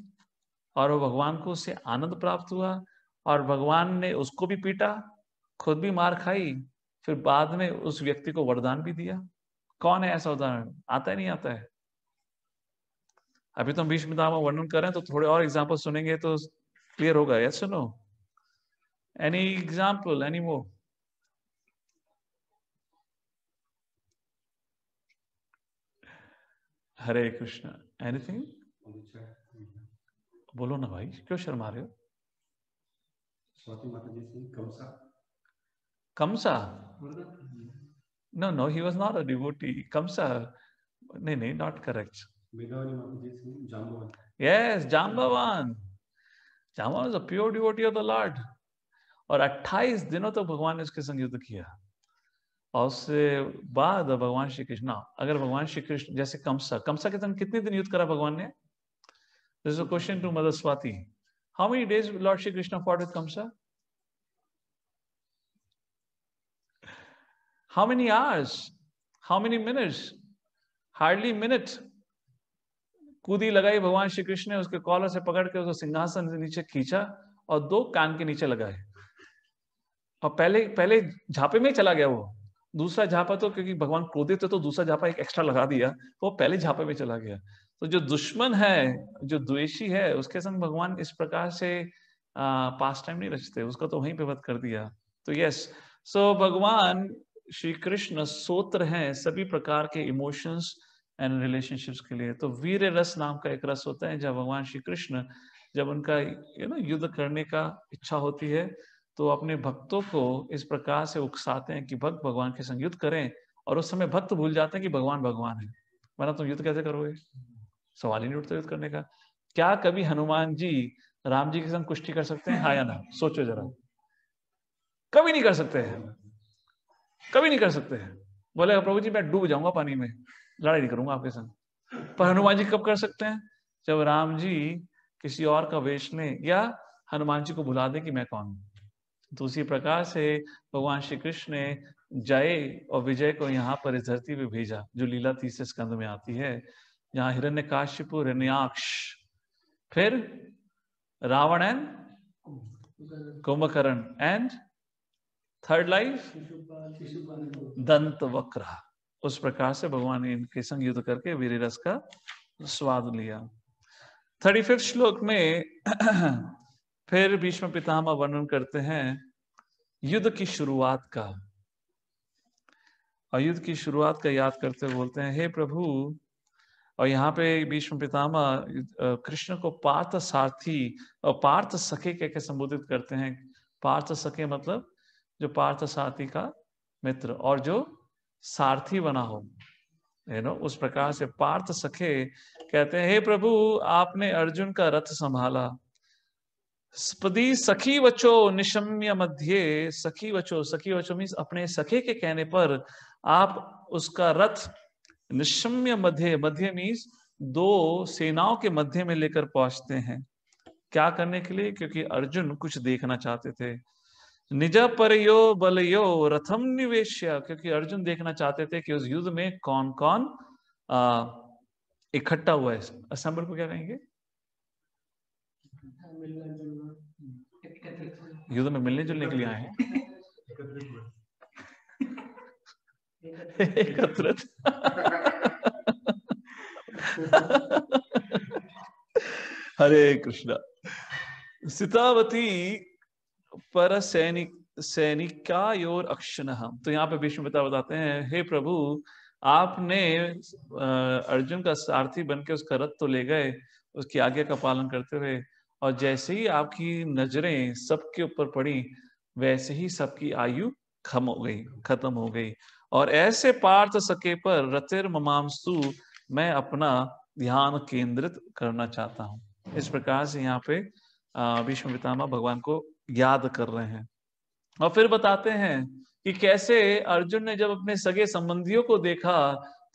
और वो भगवान को उससे आनंद प्राप्त हुआ और भगवान ने उसको भी पीटा खुद भी मार खाई फिर बाद में उस व्यक्ति को वरदान भी दिया कौन है ऐसा उदाहरण आता है नहीं आता है अभी तो हम भीष्म धाम वर्णन कर रहे हैं तो थोड़े और एग्जाम्पल सुनेंगे तो क्लियर होगा यस सुनो any example any more Hare Krishna anything बोलो ना भाई क्यों शर्मा रहे हो Kamsa no no he was not a devotee Kamsa नहीं नहीं not correct yes Jambavan Jambavan is a pure devotee of the lord और 28 दिनों तक तो भगवान ने उसके संग युद्ध किया और उससे बाद भगवान श्री कृष्ण अगर भगवान श्री कृष्ण जैसे कमसा कमसा के तन कितने दिन युद्ध करा भगवान ने this question to mother Swati how many days lord Shri Krishna fought with Kamsa how many hours how many minutes hardly minute कूदी लगाई भगवान श्री कृष्ण ने उसके कॉलर से पकड़ के उसको सिंहासन से नीचे खींचा और दो कान के नीचे लगाए और पहले पहले झापे में चला गया वो दूसरा झापा तो क्योंकि भगवान क्रोधित है तो दूसरा झापा एक एक्स्ट्रा लगा दिया तो वो पहले झापे में चला गया तो जो दुश्मन है जो द्वेषी है उसके संग भगवान इस प्रकार से पास टाइम नहीं रचते उसका तो वहीं पे वध कर दिया तो यस सो भगवान श्री कृष्ण सोत्र हैं सभी प्रकार के इमोशंस एंड रिलेशनशिप्स के लिए तो वीर रस नाम का एक रस होता है जब भगवान श्री कृष्ण जब उनका यू नो युद्ध करने का इच्छा होती है तो अपने भक्तों को इस प्रकार से उकसाते हैं कि भक्त भगवान के संग युद्ध करें और उस समय भक्त भूल जाते हैं कि भगवान भगवान है मैं तुम युद्ध कैसे करोगे सवाल ही नहीं उठता युद्ध करने का क्या कभी हनुमान जी राम जी के संग कुश्ती कर सकते हैं हाँ या ना सोचो जरा कभी नहीं कर सकते हैं कभी नहीं कर सकते हैं बोलेगा प्रभु जी मैं डूब जाऊंगा पानी में लड़ाई नहीं करूंगा आपके संग पर हनुमान जी कब कर सकते हैं जब राम जी किसी और का वेश ले या हनुमान जी को भुला दे कि मैं कौन हूं तो उसी प्रकार से भगवान श्री कृष्ण ने जय और विजय को यहाँ पर इस धरती पे भेजा जो लीला तीसरे स्कंद में आती है यहाँ हिरण्य काश्यपु हिरण्याक्ष फिर Ravana and Kumbhakarna and third life Dantavakra उस प्रकार से भगवान ने इनके संग युद्ध करके वीर रस का स्वाद लिया थर्टी फिफ्थ श्लोक में फिर भीष्म पितामह वर्णन करते हैं युद्ध की शुरुआत का और युद्ध की शुरुआत का याद करते हुए बोलते हैं हे प्रभु और यहाँ पे भीष्म पितामह कृष्ण को पार्थ सारथी और पार्थ सखे कह के संबोधित करते हैं पार्थ सखे मतलब जो पार्थ सारथी का मित्र और जो सारथी बना हो यू नो उस प्रकार से पार्थ सखे कहते हैं हे प्रभु आपने अर्जुन का रथ संभाला स्पदी सखी वचो निशम्य मध्य सखी वचो सखी वचो मीन्स अपने सखे के कहने पर आप उसका रथ निशम्य मध्य मध्य मीन्स दो सेनाओं के मध्य में लेकर पहुंचते हैं क्या करने के लिए क्योंकि अर्जुन कुछ देखना चाहते थे निज परयो बलयो रथम निवेश क्योंकि अर्जुन देखना चाहते थे कि उस युद्ध में कौन कौन अः इकट्ठा हुआ है असेंबल को क्या कहेंगे ये तो मैं मिलने जुलने के लिए आए हैं एकत्रित हरे कृष्णा सीतावती पर सैनिक सैनिक का योर अक्षण हम तो यहाँ पे विष्णु पिता बताते हैं हे प्रभु आपने अर्जुन का सारथी बनके उसका रथ तो ले गए उसकी आज्ञा का पालन करते हुए और जैसे ही आपकी नजरें सबके ऊपर पड़ी वैसे ही सबकी आयु खम हो गई खत्म हो गई और ऐसे पार्थ सके पर रतिर ममांसु मैं अपना ध्यान केंद्रित करना चाहता हूं इस प्रकार से यहाँ पे विष्णु पितामा भगवान को याद कर रहे हैं और फिर बताते हैं कि कैसे अर्जुन ने जब अपने सगे संबंधियों को देखा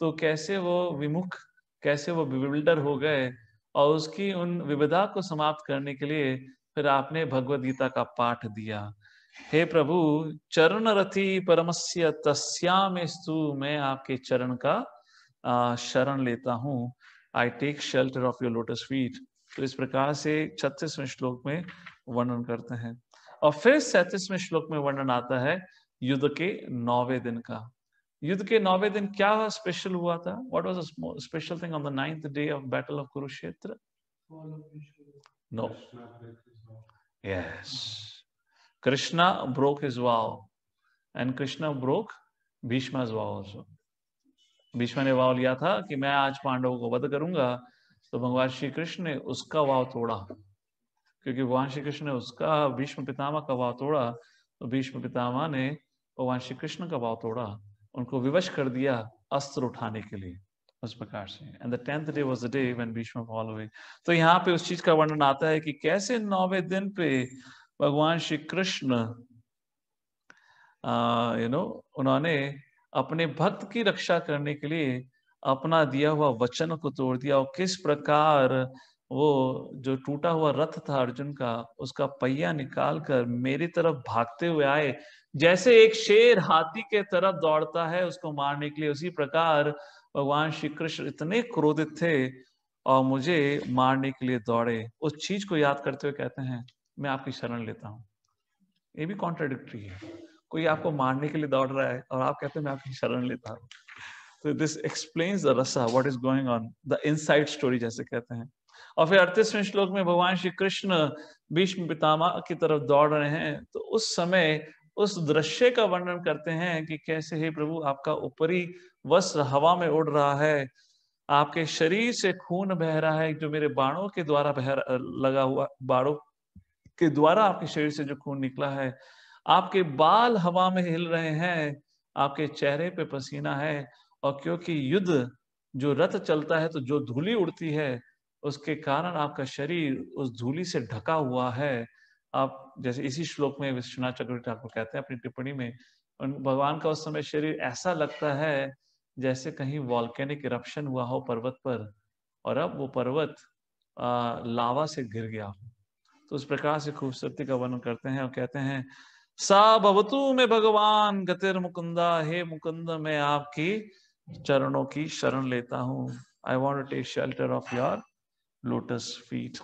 तो कैसे वो विमुख कैसे वो विविल्डर हो गए और उसकी उन विविधा को समाप्त करने के लिए फिर आपने भगवदगीता गीता का पाठ दिया हे प्रभु चरण रथि परमस्य तस्यामेस्तु मैं आपके चरण का शरण लेता हूँ I take shelter of your lotus feet तो इस प्रकार से छत्तीसवें श्लोक में वर्णन करते हैं और फिर सैतीसवें श्लोक में वर्णन आता है युद्ध के नौवे दिन का युद्ध के नौवे दिन क्या स्पेशल हुआ था what was special thing on the ninth day of battle of Kurukshetra no yes Krishna broke his vow and Krishna broke Bhishma vow also Bhishma ने वाव लिया था कि मैं आज पांडवों को वध करूंगा तो भगवान श्री कृष्ण ने उसका वाव तोड़ा क्योंकि भगवान श्री कृष्ण ने उसका भीष्म पितामह का वाव तोड़ा तो भीष्म पितामह ने भगवान श्री कृष्ण का वाव तोड़ा उनको विवश कर दिया अस्त्र उठाने के लिए उस प्रकार से and the tenth day was the day when Bhishma fall तो यहाँ पे उस चीज का वर्णन आता है कि कैसे नौवे दिन पे भगवान श्री कृष्ण यू नो उन्होंने अपने भक्त की रक्षा करने के लिए अपना दिया हुआ वचन को तोड़ दिया और किस प्रकार वो जो टूटा हुआ रथ था अर्जुन का उसका पहिया निकाल कर मेरी तरफ भागते हुए आए जैसे एक शेर हाथी के तरफ दौड़ता है उसको मारने के लिए उसी प्रकार भगवान श्री कृष्ण इतने क्रोधित थे और मुझे मारने के लिए दौड़े उस चीज को याद करते हुए कहते हैं मैं आपकी शरण लेता हूँ ये भी कॉन्ट्राडिक्टी है कोई आपको मारने के लिए दौड़ रहा है और आप कहते हैं मैं आपकी शरण लेता हूँ तो this explain the rasa what is going on the inside story जैसे कहते हैं और फिर अड़तीसवें श्लोक में भगवान श्री कृष्ण भीष्म पितामह की तरफ दौड़ रहे हैं तो उस समय उस दृश्य का वर्णन करते हैं कि कैसे हे प्रभु आपका ऊपरी वस्त्र हवा में उड़ रहा है आपके शरीर से खून बह रहा है जो मेरे बाणों के द्वारा बह लगा हुआ बाणों के द्वारा आपके शरीर से जो खून निकला है आपके बाल हवा में हिल रहे हैं आपके चेहरे पे पसीना है और क्योंकि युद्ध जो रथ चलता है तो जो धूली उड़ती है उसके कारण आपका शरीर उस धूली से ढका हुआ है आप जैसे इसी श्लोक में विश्वनाथ चक्रवर्ती ठाकुर कहते हैं अपनी टिप्पणी में भगवान का उस समय शरीर ऐसा लगता है जैसे कहीं वॉल्केनिक इरप्शन हुआ हो पर्वत पर और अब वो पर्वत आ, लावा से गिर गया हो तो उस प्रकार से खूबसूरती का वर्णन करते हैं और कहते हैं सा भवतु में भगवान गतिर मुकुंदा हे मुकुंद मैं आपकी चरणों की शरण लेता हूँ I want take shelter of your lotus feet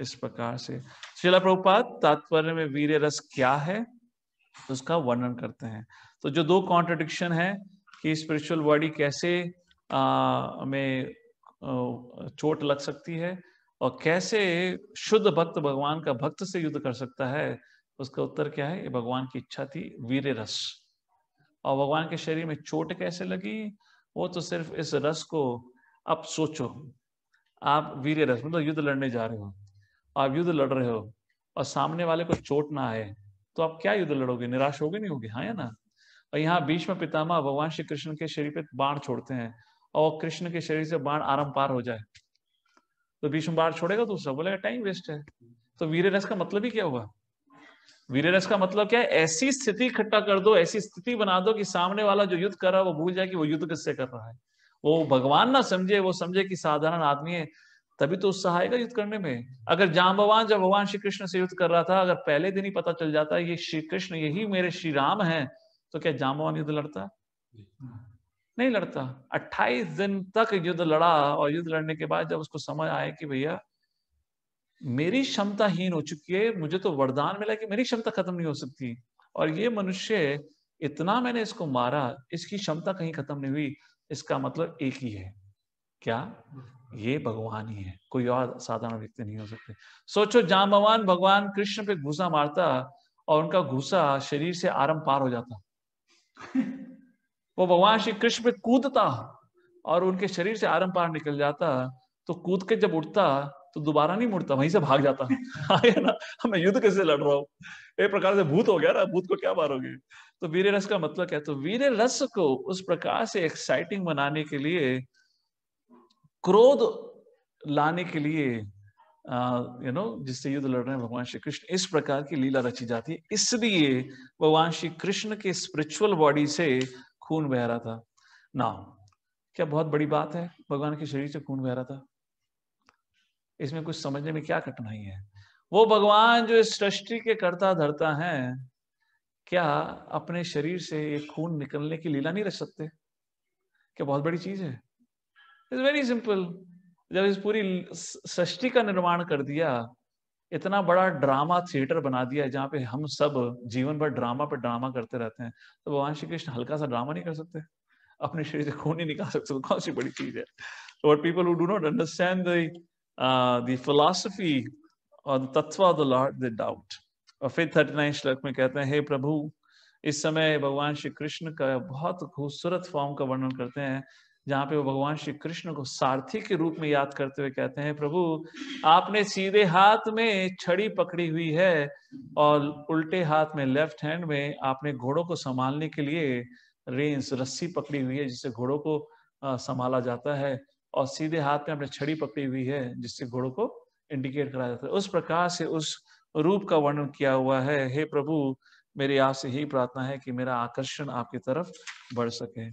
इस प्रकार से शिला प्रभुपात तात्पर्य में वीर रस क्या है तो उसका वर्णन करते हैं तो जो दो कॉन्ट्रडिक्शन है कि स्पिरिचुअल बॉडी कैसे हमें चोट लग सकती है और कैसे शुद्ध भक्त भगवान का भक्त से युद्ध कर सकता है उसका उत्तर क्या है ये भगवान की इच्छा थी वीर रस और भगवान के शरीर में चोट कैसे लगी वो तो सिर्फ इस रस को आप सोचो आप वीर रस मतलब युद्ध लड़ने जा रहे हो आप युद्ध लड़ रहे हो और सामने वाले को चोट ना आए तो आप क्या युद्ध लड़ोगे निराश होगे नहीं होगे हाँ या ना और यहाँ बीच में पितामह भगवान श्री कृष्ण के शरीर पे बाण छोड़ते हैं और कृष्ण के शरीर से बाण आराम पार हो जाए तो बीच में बाढ़ छोड़ेगा तो सब बोलेगा टाइम वेस्ट है तो वीर रस का मतलब ही क्या हुआ वीर रस का मतलब क्या है ऐसी स्थिति इकट्ठा कर दो ऐसी स्थिति बना दो कि सामने वाला जो युद्ध कर रहा है वो भूल जाए कि वो युद्ध किससे कर रहा है वो भगवान ना समझे वो समझे कि साधारण आदमी है तभी तो उत्साह आएगा युद्ध करने में अगर जाम भगवान जब भगवान श्री कृष्ण से युद्ध कर रहा था अगर पहले दिन ही पता चल जाता ये श्री कृष्ण यही मेरे श्री राम है तो क्या भगवान युद्ध लड़ता नहीं लड़ता 28 दिन तक युद्ध लड़ा और युद्ध लड़ने के बाद जब उसको समझ आया कि भैया मेरी क्षमताहीन हो चुकी है मुझे तो वरदान मिला कि मेरी क्षमता खत्म नहीं हो सकती और ये मनुष्य इतना मैंने इसको मारा इसकी क्षमता कहीं खत्म नहीं हुई इसका मतलब एक ही है क्या ये भगवान ही है कोई और साधारण व्यक्ति नहीं हो सकते सोचो जामवान भगवान भगवान कृष्ण पे घुसा मारता और उनका घुसा शरीर से आरम पार हो जाता वो भगवान श्री कृष्ण पे कूदता और उनके शरीर से आरम पार निकल जाता तो कूद के जब उठता तो दोबारा नहीं मुड़ता वहीं से भाग जाता *laughs* आया ना मैं युद्ध कैसे लड़ रहा हूँ एक प्रकार से भूत हो गया ना भूत को क्या मारोगे तो वीर रस का मतलब क्या तो वीर रस को उस प्रकार से एक्साइटिंग बनाने के लिए क्रोध लाने के लिए यू नो जिससे युद्ध लड़ रहे हैं भगवान श्री कृष्ण इस प्रकार की लीला रची जाती है इसलिए भगवान श्री कृष्ण के स्पिरिचुअल बॉडी से खून बह रहा था ना क्या बहुत बड़ी बात है भगवान के शरीर से खून बह रहा था इसमें कुछ समझने में क्या कठिनाई है वो भगवान जो इस सृष्टि के करता धरता है क्या अपने शरीर से ये खून निकलने की लीला नहीं रच सकते क्या बहुत बड़ी चीज है इज वेरी सिंपल जब इस पूरी सृष्टि का निर्माण कर दिया इतना बड़ा ड्रामा थिएटर बना दिया जहाँ पे हम सब जीवन भर ड्रामा पर ड्रामा करते रहते हैं तो भगवान श्री कृष्ण हल्का सा ड्रामा नहीं कर सकते अपने शरीर से खून नहीं निकाल सकते कौन सी बड़ी चीज है what people do not understand the और तत्व द लॉर्ड द डाउट और फिर थर्टी नाइन श्लोक में कहते हैं हे प्रभु इस समय भगवान श्री कृष्ण का बहुत खूबसूरत फॉर्म का वर्णन करते हैं जहाँ पे वो भगवान श्री कृष्ण को सारथी के रूप में याद करते हुए कहते हैं प्रभु आपने सीधे हाथ में छड़ी पकड़ी हुई है और उल्टे हाथ में लेफ्ट हैंड में आपने घोड़ों को संभालने के लिए रेंस रस्सी पकड़ी हुई है जिससे घोड़ों को संभाला जाता है और सीधे हाथ में आपने छड़ी पकड़ी हुई है जिससे घोड़ों को इंडिकेट कराया जाता है उस प्रकार से उस रूप का वर्णन किया हुआ है हे प्रभु मेरी आपसे यही प्रार्थना है कि मेरा आकर्षण आपकी तरफ बढ़ सके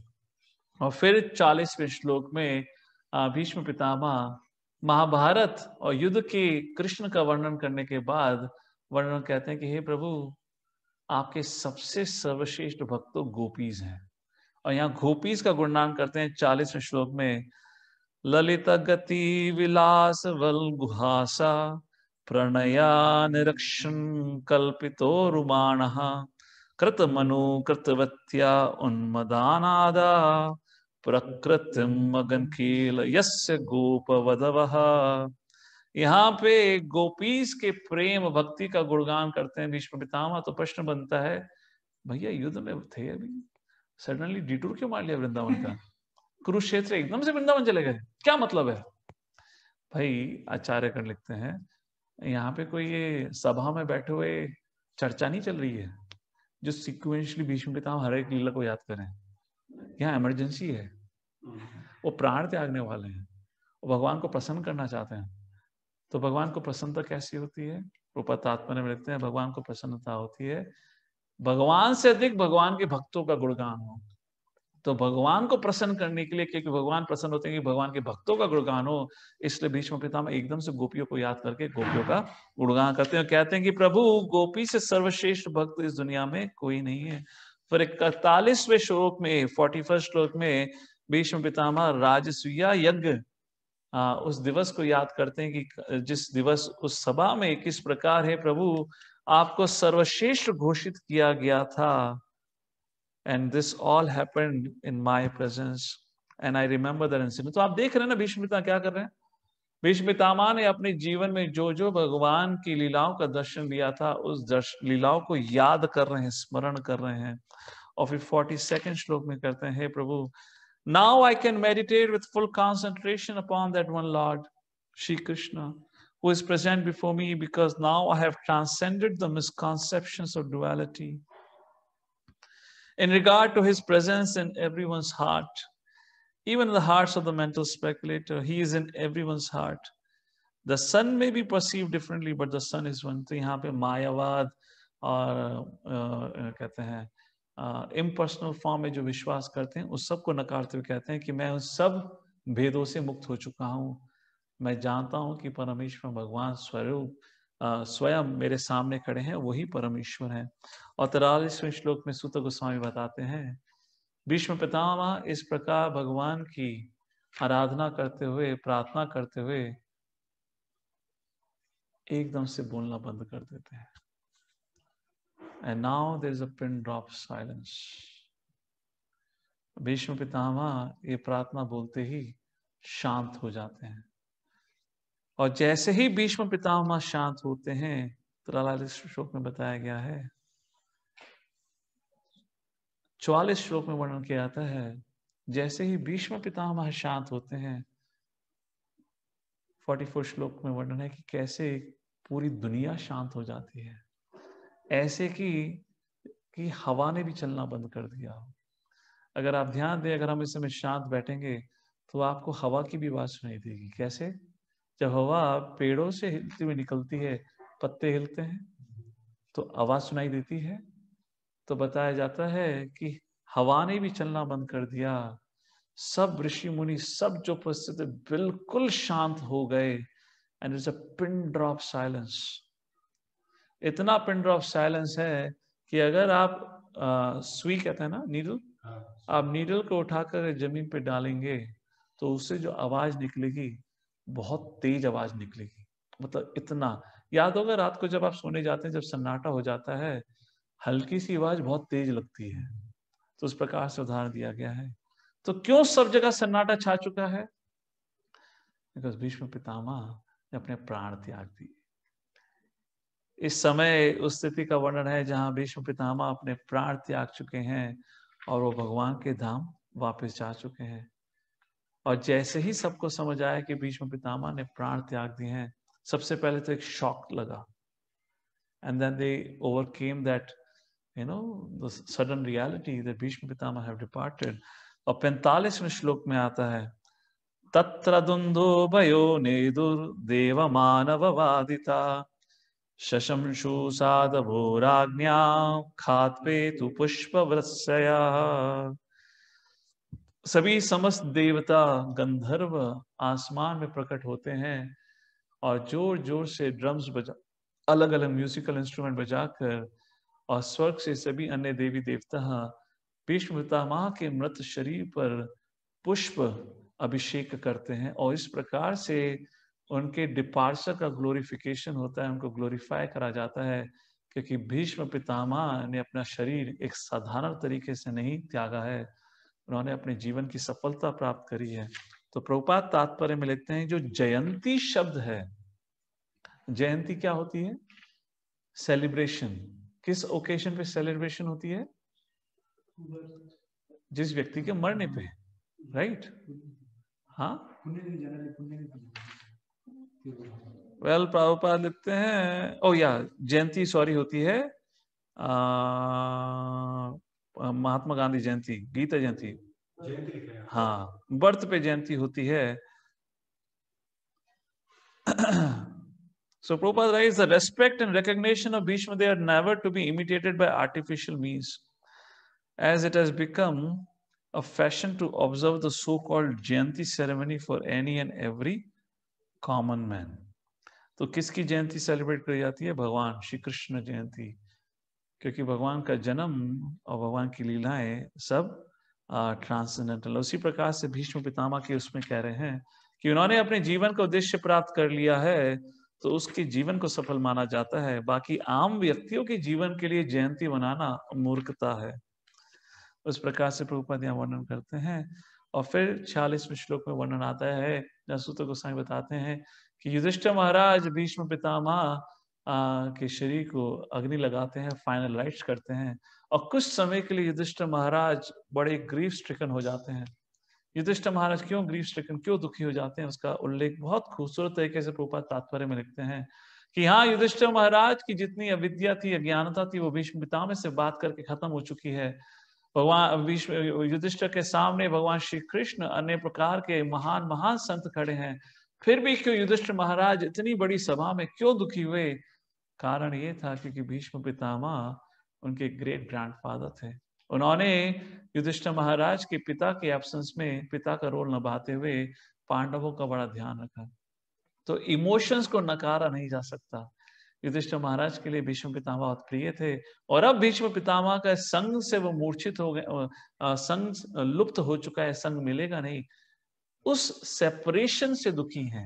और फिर चालीसवें श्लोक में भीष्म पितामह महाभारत और युद्ध के कृष्ण का वर्णन करने के बाद वर्णन कहते हैं कि हे प्रभु आपके सबसे सर्वश्रेष्ठ भक्त तो गोपीज हैं और यहाँ गोपीज का गुणनाम करते हैं चालीसवें श्लोक में ललित गति विलास वल गुहासा प्रणया निरक्षण कल्पितो रुमाण कृत मनु कृतवत्या उन्मदानादा प्रकृति मगन खेल योप गोप यहाँ पे गोपीस के प्रेम भक्ति का गुणगान करते हैं भीष्म पितामह तो प्रश्न बनता है भैया युद्ध में थे अभी सडनली डिटूर क्यों मार लिया वृंदावन का *laughs* कुरुक्षेत्र एकदम से वृंदावन चले गए क्या मतलब है भाई आचार्य कर लिखते हैं यहाँ पे कोई ये सभा में बैठे हुए चर्चा नहीं चल रही है जो सिक्वेंशली भीष्म पितामह हर एक लीला को याद करें यहाँ इमरजेंसी है हम्म। वो प्राण त्यागने वाले हैं वो भगवान को प्रसन्न करना चाहते हैं तो भगवान को प्रसन्नता कैसी होती है रूपतात्मा ने लिखते हैं भगवान को प्रसन्नता होती है भगवान से अधिक भगवान के भक्तों का गुणगान हो तो भगवान को प्रसन्न करने के लिए क्योंकि भगवान प्रसन्न होते हैं कि भगवान के भक्तों का गुणगान हो इसलिए भीष्म पिता में एकदम से गोपियों को याद करके गोपियों का गुणगान करते हैं कहते हैं कि प्रभु गोपी से सर्वश्रेष्ठ भक्त इस दुनिया में कोई नहीं है फिर इकतालीसवें श्लोक में फोर्टी फर्स्ट श्लोक में भीष्म पितामह राजसुया यज्ञ उस दिवस को याद करते हैं कि जिस दिवस उस सभा में किस प्रकार है प्रभु आपको सर्वश्रेष्ठ घोषित किया गया था and this all happened in my presence and I remember the incident तो आप देख रहे हैं ना भीष्म पिता क्या कर रहे हैं विश्वपितामा ने अपने जीवन में जो जो भगवान की लीलाओं का दर्शन दिया था उस दर्शन लीलाओं को याद कर रहे हैं स्मरण कर रहे हैं और फिर फोर्टी सेकेंड श्लोक में करते हैं हे प्रभु now I can meditate with full concentration upon that one Lord Shri Krishna who is present before me because now I have transcended the misconceptions of duality in regard to his presence in everyone's heart. even in the hearts of the mental speculator. He is in everyone's heart. The sun may be perceived differently, but the sun is one. तो यहाँ पे मायावाद और कहते हैं impersonal form में जो विश्वास करते हैं उस सब को नकारते हुए कहते हैं कि मैं उन सब भेदों से मुक्त हो चुका हूँ मैं जानता हूँ कि परमेश्वर भगवान स्वरूप स्वयं मेरे सामने खड़े हैं वही परमेश्वर हैं और तिरालीसवें श्लोक में सूत गोस्वामी बताते हैं भीष्म पितामह इस प्रकार भगवान की आराधना करते हुए प्रार्थना करते हुए एकदम से बोलना बंद कर देते हैं and now there is a pin drop silence Bhishma Pitamah ये प्रार्थना बोलते ही शांत हो जाते हैं और जैसे ही भीष्म पितामह शांत होते हैं तो लाला श्लोक में बताया गया है चौवालिस श्लोक में वर्णन किया जाता है जैसे ही भीष्म पितामह शांत होते हैं फोर्टी फोर श्लोक में वर्णन है कि कैसे पूरी दुनिया शांत हो जाती है ऐसे कि कि हवा ने भी चलना बंद कर दिया हो अगर आप ध्यान दें अगर हम इस समय शांत बैठेंगे तो आपको हवा की भी आवाज सुनाई देगी कैसे जब हवा पेड़ों से हिलती हुई निकलती है पत्ते हिलते हैं तो आवाज सुनाई देती है तो बताया जाता है कि हवा ने भी चलना बंद कर दिया सब ऋषि मुनि सब जो उपस्थित थे बिल्कुल शांत हो गए and it's a pin drop silence इतना पिन ड्रॉप साइलेंस है कि अगर आप सुई कहते हैं ना नीडल हाँ। आप नीडल को उठाकर जमीन पे डालेंगे तो उससे जो आवाज निकलेगी बहुत तेज आवाज निकलेगी मतलब इतना याद होगा रात को जब आप सोने जाते हैं जब सन्नाटा हो जाता है हल्की सी आवाज बहुत तेज लगती है तो उस प्रकार से उदाहरण दिया गया है तो क्यों सब जगह सन्नाटा छा चुका है बिकॉज भीष्म पितामह ने अपने प्राण त्याग दिए इस समय उस स्थिति का वर्णन है जहां भीष्म पितामह अपने प्राण त्याग चुके हैं और वो भगवान के धाम वापस जा चुके हैं और जैसे ही सबको समझ आया कि भीष्म पितामह ने प्राण त्याग दिए हैं सबसे पहले तो एक शॉक लगा and then they overcame that you know, the sudden reality that Bhishma Pitama have departed. और पैंतालीसवें श्लोक में आता है तत्र दुन्दो भयो नेदुर्देव मानववादिता शशंशु साधवो राज्ञा खात्पे तु पुष्पवृत्सया सभी समस्त देवता गंधर्व आसमान में प्रकट होते हैं और जोर जोर से ड्रम्स बजा अलग अलग म्यूजिकल इंस्ट्रूमेंट बजाकर और स्वर्ग से सभी अन्य देवी देवता भीष्मतामा के मृत शरीर पर पुष्प अभिषेक करते हैं और इस प्रकार से उनके डिपार्सर का ग्लोरिफिकेशन होता है उनको ग्लोरीफाई करा जाता है क्योंकि भीष्म पितामह ने अपना शरीर एक साधारण तरीके से नहीं त्यागा है उन्होंने अपने जीवन की सफलता प्राप्त करी है तो प्रभुपात तात्पर्य में लेते हैं जो जयंती शब्द है जयंती क्या होती है सेलिब्रेशन किस ओकेशन पे सेलिब्रेशन होती है जिस व्यक्ति के मरने पे राइट हाँ वेल प्रावपाद लिखते हैं ओ oh या जयंती सॉरी होती है महात्मा गांधी जयंती गीता जयंती हाँ बर्थ पे जयंती होती है So Prabhupada writes, the respect and recognition of Bhishma, they are never to be imitated by artificial means, as it has become a fashion to observe the so-called Jayanti ceremony for any and every common man. तो किसकी जयंती celebrate करी जाती है भगवान श्री कृष्ण जयंती क्योंकि भगवान का जन्म और भगवान की लीलाएं सब ट्रांसजेंडेंटल उसी प्रकार से भीष्म पितामह के उसमें कह रहे हैं कि उन्होंने अपने जीवन का उद्देश्य प्राप्त कर लिया है तो उसके जीवन को सफल माना जाता है बाकी आम व्यक्तियों के जीवन के लिए जयंती मनाना मूर्खता है उस प्रकार से प्रभुपद यहाँ वर्णन करते हैं और फिर छियालीसवें श्लोक में वर्णन आता है जहाँ को गोसाई बताते हैं कि युधिष्ठ महाराज भीष्म पितामह के शरीर को अग्नि लगाते हैं फाइनलाइज करते हैं और कुछ समय के लिए युधिष्ठ महाराज बड़े ग्रीफ स्ट्रिकन हो जाते हैं युधिष्ठ महाराज क्यों ग्रीव स्ट्रिकन क्यों दुखी हो जाते हैं उसका उल्लेख बहुत खूबसूरत तरीके से प्रोपा तात्पर्य में लिखते हैं कि हाँ युधिष्ठ महाराज की जितनी अविद्या थी अज्ञानता थी वो भीष्म से बात करके खत्म हो चुकी है भगवान विश्व के सामने भगवान श्री कृष्ण अन्य प्रकार के महान महान संत खड़े हैं फिर भी क्यों युधिष्ठ महाराज इतनी बड़ी सभा में क्यों दुखी हुए कारण ये था क्योंकि भीष्म पितामह उनके ग्रेट ग्रैंडफादर थे उन्होंने युधिष्ठ महाराज के पिता के एब्सेंस में पिता का रोल निभाते हुए पांडवों का बड़ा ध्यान रखा तो इमोशंस को नकारा नहीं जा सकता युधिष्ठ महाराज के लिए भीष्म पितामह बहुत प्रिय थे और अब भीष्म पितामह का संग से वो मूर्छित हो गए संग लुप्त हो चुका है संग मिलेगा नहीं उस सेपरेशन से दुखी हैं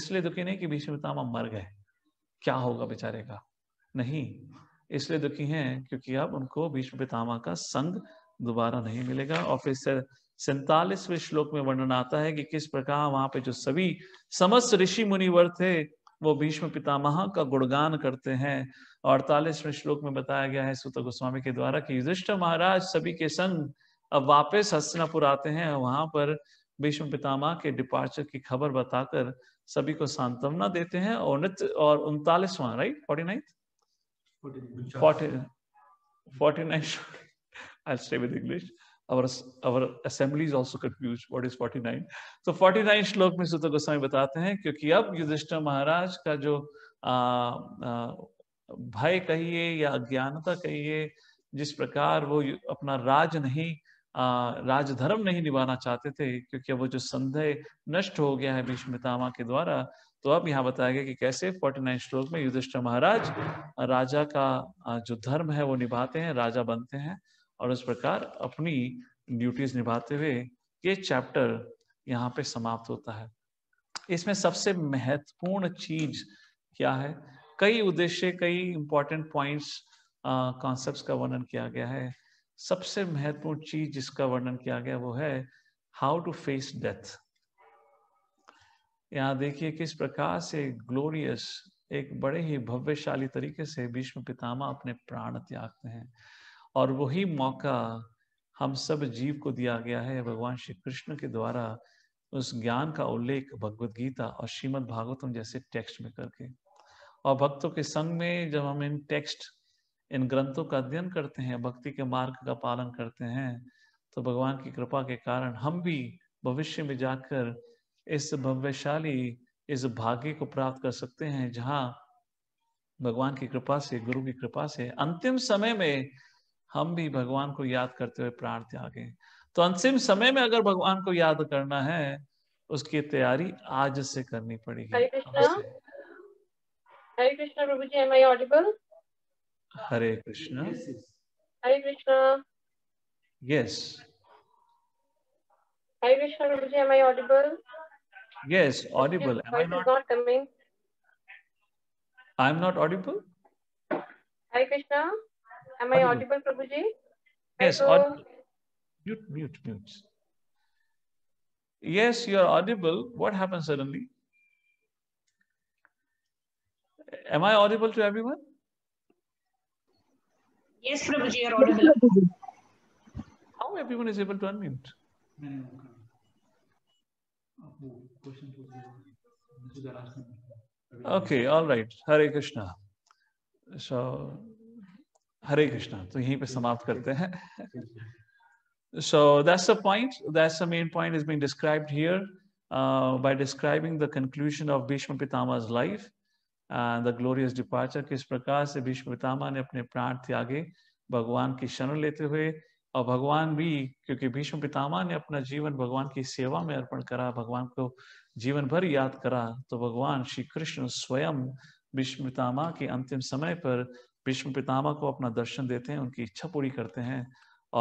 इसलिए दुखी नहीं कि भीष्म पितामह मर गए क्या होगा बेचारे का नहीं इसलिए दुखी हैं क्योंकि अब उनको भीष्म पितामह का संग दोबारा नहीं मिलेगा और फिर से सैतालीसवें श्लोक में वर्णन आता है कि किस प्रकार वहां पे जो सभी समस्त ऋषि मुनिवर थे वो भीष्म पितामह का गुणगान करते हैं और अड़तालीसवें श्लोक में बताया गया है सुत गोस्वामी के द्वारा कि युधिष्ठ महाराज सभी के संग अब वापस हस्तनापुर आते हैं वहां पर भीष्म पितामह के डिपार्चर की खबर बताकर सभी को सांत्वना देते हैं और नित्य और उनतालीसवां right forty ninth 49, 49 *laughs* I'll stay with English. Our, our assembly is also confused. What is 49? So 49 श्लोक में सुत गोस्वामी बताते हैं क्योंकि अब युधिष्ठिर महाराज का जो आ, आ, भय कहिए या अज्ञानता कहिए जिस प्रकार वो अपना राज नहीं राजधर्म नहीं निभाना चाहते थे क्योंकि वो जो संदेह नष्ट हो गया है भीष्मितामा के द्वारा तो अब यहाँ बताया गया कि कैसे 49 श्लोक में युधिष्ठ महाराज राजा का जो धर्म है वो निभाते हैं राजा बनते हैं और इस प्रकार अपनी ड्यूटीज निभाते हुए ये चैप्टर यहाँ पे समाप्त होता है इसमें सबसे महत्वपूर्ण चीज क्या है कई उद्देश्य कई इंपॉर्टेंट पॉइंट्स कॉन्सेप्ट का वर्णन किया गया है सबसे महत्वपूर्ण चीज जिसका वर्णन किया गया वो है हाउ टू फेस डेथ यहाँ देखिए किस प्रकार से ग्लोरियस एक बड़े ही भव्यशाली तरीके से भीष्म पितामह अपने प्राण त्यागते हैं और वही मौका हम सब जीव को दिया गया है भगवान श्री कृष्ण के द्वारा उस ज्ञान का उल्लेख भगवत गीता और श्रीमद भागवतम जैसे टेक्स्ट में करके और भक्तों के संग में जब हम इन टेक्स्ट इन ग्रंथों का अध्ययन करते हैं भक्ति के मार्ग का पालन करते हैं तो भगवान की कृपा के कारण हम भी भविष्य में जाकर इस भव्यशाली इस भाग्य को प्राप्त कर सकते हैं जहां भगवान की कृपा से गुरु की कृपा से अंतिम समय में हम भी भगवान को याद करते हुए प्राण त्यागे तो अंतिम समय में अगर भगवान को याद करना है उसकी तैयारी आज से करनी पड़ेगी हरे कृष्णा हरे कृष्णा प्रभु ji am I audible Hare Krishna Hare Krishna yes Hare Krishna प्रभु ji am I audible Yes, audible. Am I not, not coming? I'm not audible. Hi Krishna. Am audible. I audible, Prabhuji? Yes, so... audible. Mute, mute, mute. Yes, you're audible. What happened suddenly? Am I audible to everyone? Yes, Prabhuji, you're audible. How everyone is able to unmute? Mm -hmm. Okay, all right. Hare Krishna. So, Hare Krishna. so here we समाप्त So that's the point. That's the main point is being described here uh, by describing the conclusion of Bhishma Pitama's life and the glorious departure. kis prakar se bhishma pitama ne apne प्राण tyage bhagwan ki शरण lete hue और भगवान भी क्योंकि भीष्म पितामह ने अपना जीवन भगवान की सेवा में अर्पण करा भगवान को जीवन भर याद करा तो भगवान श्री कृष्ण स्वयं भीष्म पितामह के अंतिम समय पर भीष्म पितामह को अपना दर्शन देते हैं उनकी इच्छा पूरी करते हैं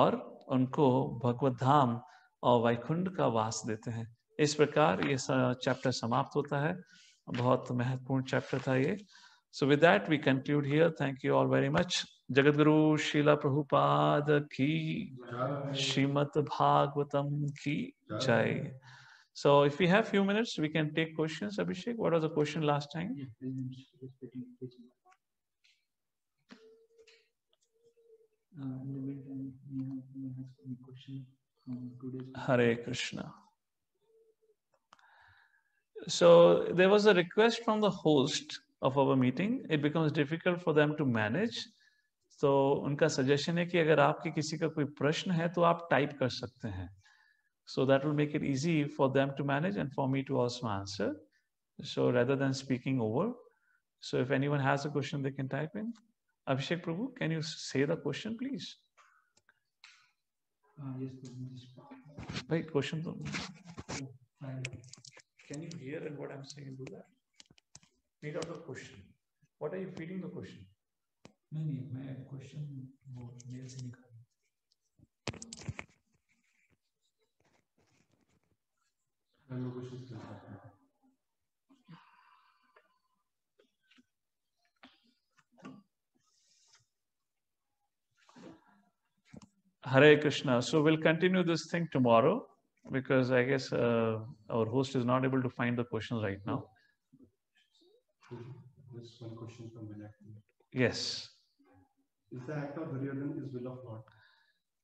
और उनको भगवत धाम और वैकुंड का वास देते हैं इस प्रकार ये चैप्टर समाप्त होता है बहुत महत्वपूर्ण चैप्टर था ये so with that we conclude here thank you all very much Jagadguru Srila Prabhupada की श्रीमद भागवतम की जय So if we have few minutes, we can take questions. Abhishek, what was the question last time? Hare Krishna. So there was a request from the host of our meeting. It becomes difficult for them to manage. तो उनका suggestion है कि अगर आपके किसी का कोई प्रश्न है तो आप टाइप कर सकते हैं so that will make it easy for them to manage and for me to also answer so rather than speaking over so if anyone has question they can type in Abhishek प्रभु can you say the question please भाई question तो question Maybe may I have no Hare Krishna. So we'll continue this thing tomorrow because I guess uh, our host is not able to find the questions right now. one question from Yes. Is the act of Duryodhan is will of Lord?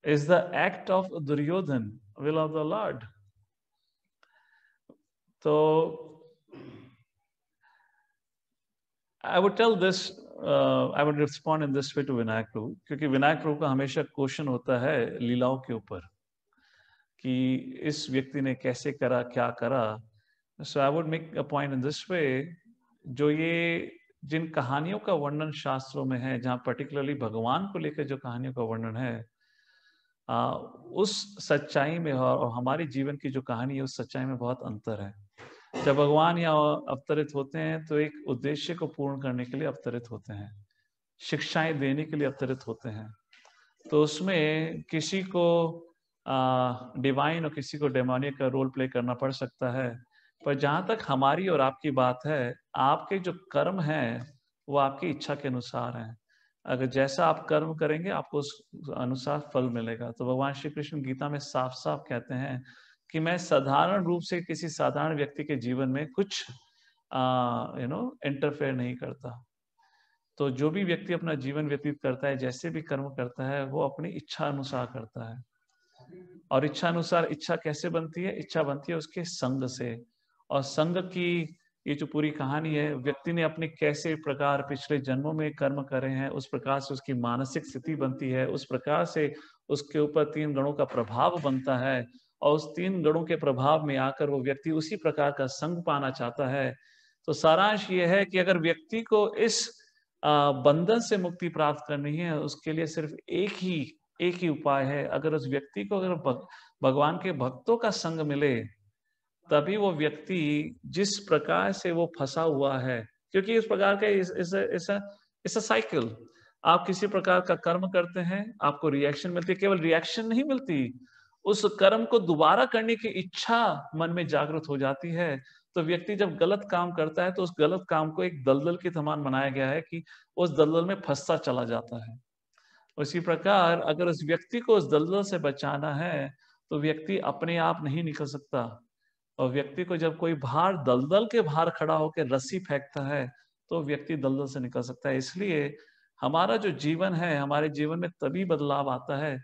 Is the act of Duryodhan will of the Lord? So I would tell this, uh, I would respond in this way to Vinayak प्रभु क्योंकि विनायक प्रभु का हमेशा question होता है लीलाओं के ऊपर कि इस व्यक्ति ने कैसे करा क्या करा so I would make a point in this way जो ये जिन कहानियों का वर्णन शास्त्रों में है जहाँ पर्टिकुलरली भगवान को लेकर जो कहानियों का वर्णन है आ, उस सच्चाई में और हमारे जीवन की जो कहानी है उस सच्चाई में बहुत अंतर है जब भगवान या अवतरित होते हैं तो एक उद्देश्य को पूर्ण करने के लिए अवतरित होते हैं शिक्षाएं देने के लिए अवतरित होते हैं तो उसमें किसी को डिवाइन और किसी को डेमोनिक का रोल प्ले करना पड़ सकता है पर जहां तक हमारी और आपकी बात है आपके जो कर्म हैं वो आपकी इच्छा के अनुसार हैं अगर जैसा आप कर्म करेंगे आपको उस अनुसार फल मिलेगा तो भगवान श्री कृष्ण गीता में साफ साफ कहते हैं कि मैं साधारण रूप से किसी साधारण व्यक्ति के जीवन में कुछ यू नो इंटरफेयर नहीं करता तो जो भी व्यक्ति अपना जीवन व्यतीत करता है जैसे भी कर्म करता है वो अपनी इच्छा अनुसार करता है और इच्छा अनुसार इच्छा कैसे बनती है इच्छा बनती है उसके संग से और संघ की ये जो पूरी कहानी है व्यक्ति ने अपने कैसे प्रकार पिछले जन्मों में कर्म करे हैं उस प्रकार से उसकी मानसिक स्थिति बनती है उस प्रकार से उसके ऊपर तीन गणों का प्रभाव बनता है और उस तीन गणों के प्रभाव में आकर वो व्यक्ति उसी प्रकार का संग पाना चाहता है तो सारांश ये है कि अगर व्यक्ति को इस बंधन से मुक्ति प्राप्त करनी है उसके लिए सिर्फ एक ही एक ही उपाय है अगर उस व्यक्ति को अगर भगवान के भक्तों का संग मिले तभी वो व्यक्ति जिस प्रकार से वो फंसा हुआ है क्योंकि इस प्रकार का इस साइकिल आप किसी प्रकार का कर्म करते हैं आपको रिएक्शन मिलती है केवल रिएक्शन नहीं मिलती उस कर्म को दोबारा करने की इच्छा मन में जागृत हो जाती है तो व्यक्ति जब गलत काम करता है तो उस गलत काम को एक दलदल के समान बनाया गया है कि उस दलदल में फंसता चला जाता है उसी प्रकार अगर उस व्यक्ति को उस दलदल से बचाना है तो व्यक्ति अपने आप नहीं निकल सकता और व्यक्ति को जब कोई भार दलदल के भार खड़ा होकर रस्सी फेंकता है तो व्यक्ति दलदल से निकल सकता है इसलिए हमारा जो जीवन है हमारे जीवन में तभी बदलाव आता है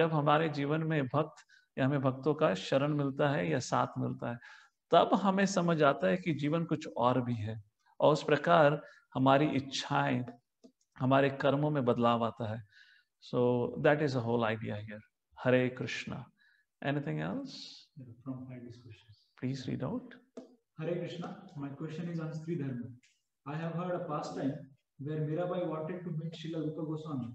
जब हमारे जीवन में भक्त या हमें भक्तों का शरण मिलता है या साथ मिलता है तब हमें समझ आता है कि जीवन कुछ और भी है और उस प्रकार हमारी इच्छाएं हमारे कर्मों में बदलाव आता है so that is a whole idea here Hare Krishna anything else from Please read out. Hare Krishna, my question is on Sri Dharma. I have heard a pastime where Mirabai wanted to meet Srila Rupa Goswami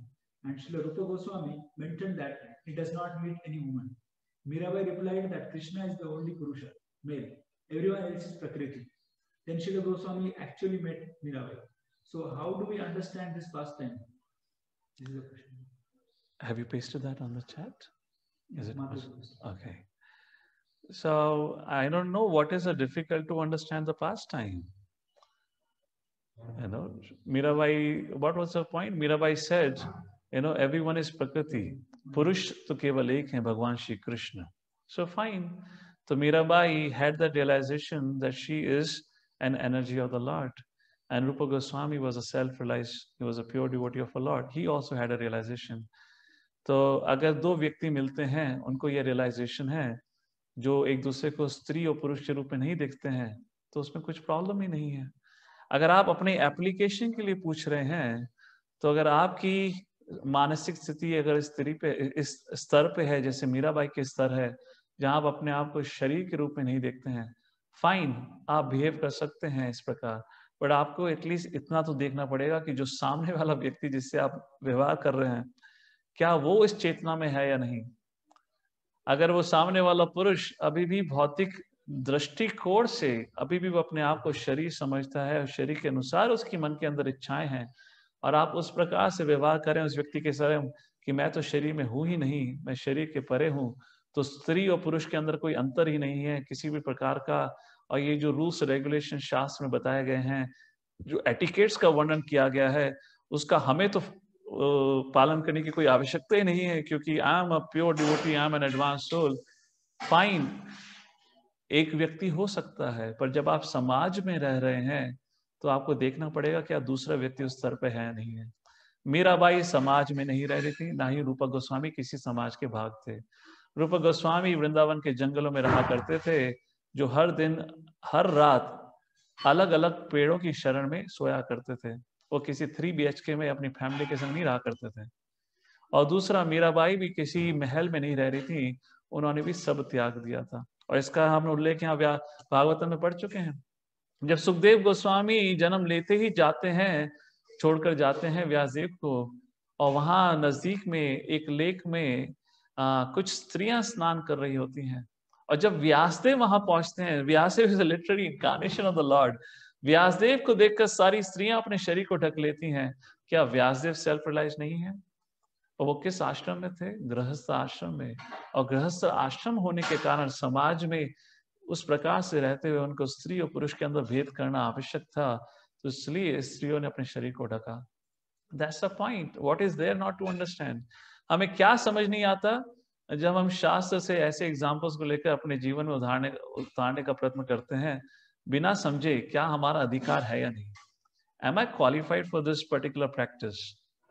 and Srila Rupa Goswami mentioned that he does not meet any woman. Mirabai replied that Krishna is the only Purusha, male. Everyone else is Prakriti. Then Srila Goswami actually met Mirabai. So how do we understand this pastime? This is the question. Have you pasted that on the chat? Is it? Okay. So I don't know what is a difficult to understand the pastime. You know, Mirabai, what was the point? Mirabai said, you know, everyone is Prakriti. Purush to keval ek hai Bhagwan Shri Krishna. So fine. So Mirabai had the realization that she is an energy of the Lord. And Rupa Goswami was a self-realized, he was a pure devotee of the Lord. He also had a realization. तो अगर दो व्यक्ति मिलते हैं उनको ये realisation है जो एक दूसरे को स्त्री और पुरुष के रूप में नहीं देखते हैं तो उसमें कुछ प्रॉब्लम ही नहीं है अगर आप अपने एप्लीकेशन के लिए पूछ रहे हैं तो अगर आपकी मानसिक स्थिति अगर स्त्री पे इस स्तर पे है जैसे मीराबाई के स्तर है जहां आप अपने आप को शरीर के रूप में नहीं देखते हैं फाइन आप बिहेव कर सकते हैं इस प्रकार बट आपको एटलीस्ट इतना तो देखना पड़ेगा कि जो सामने वाला व्यक्ति जिससे आप व्यवहार कर रहे हैं क्या वो इस चेतना में है या नहीं अगर वो सामने वाला पुरुष अभी भी भौतिक दृष्टिकोण से अभी भी वो अपने आप को शरीर समझता है और शरीर के अनुसार उसकी मन के अंदर इच्छाएं हैं और आप उस प्रकार से व्यवहार करें उस व्यक्ति के स्वयं कि मैं तो शरीर में हूं ही नहीं मैं शरीर के परे हूँ तो स्त्री और पुरुष के अंदर कोई अंतर ही नहीं है किसी भी प्रकार का और ये जो रूल्स रेगुलेशन शास्त्र में बताए गए हैं जो एटिकेट्स का वर्णन किया गया है उसका हमें तो पालन करने की कोई आवश्यकता ही नहीं है क्योंकि I am a pure devotee I am an advance soul fine एक व्यक्ति हो सकता है पर जब आप समाज में रह रहे हैं तो आपको देखना पड़ेगा क्या दूसरा व्यक्ति उस स्तर पर है नहीं है मेरा भाई समाज में नहीं रह रही थी ना ही रूपक गोस्वामी किसी समाज के भाग थे रूपक गोस्वामी वृंदावन के जंगलों में रहा करते थे जो हर दिन हर रात अलग अलग पेड़ों की शरण में सोया करते थे वो किसी थ्री बी में अपनी फैमिली के संग नहीं रहा करते थे और दूसरा मीराबाई भी किसी महल में नहीं रह रही थी उन्होंने भी सब त्याग दिया था और इसका हम उल्लेख यहाँ भागवतम में पढ़ चुके हैं जब सुखदेव गोस्वामी जन्म लेते ही जाते हैं छोड़कर जाते हैं व्यासदेव को और वहां नज़दीक में एक लेक में आ, कुछ स्त्रियां स्नान कर रही होती हैं और जब व्यासदेव वहां पहुंचते हैं Vyasadeva is literally incarnation of the Lord Vyasadeva को देखकर सारी स्त्रियां अपने शरीर को ढक लेती हैं क्या व्यासदेव सेल्फ रिलाइज नहीं है और वो किस आश्रम में थे गृहस्थ आश्रम में और गृहस्थ आश्रम होने के कारण समाज में उस प्रकार से रहते हुए उनको स्त्री और पुरुष के अंदर भेद करना आवश्यक था तो इसलिए स्त्रियों ने अपने शरीर को ढका that's a point what is there not to understand हमें क्या समझ नहीं आता जब हम शास्त्र से ऐसे एग्जाम्पल्स को लेकर अपने जीवन में उधारने उतारने का प्रयत्न करते हैं बिना समझे क्या हमारा अधिकार है या नहीं am I qualified for this particular practice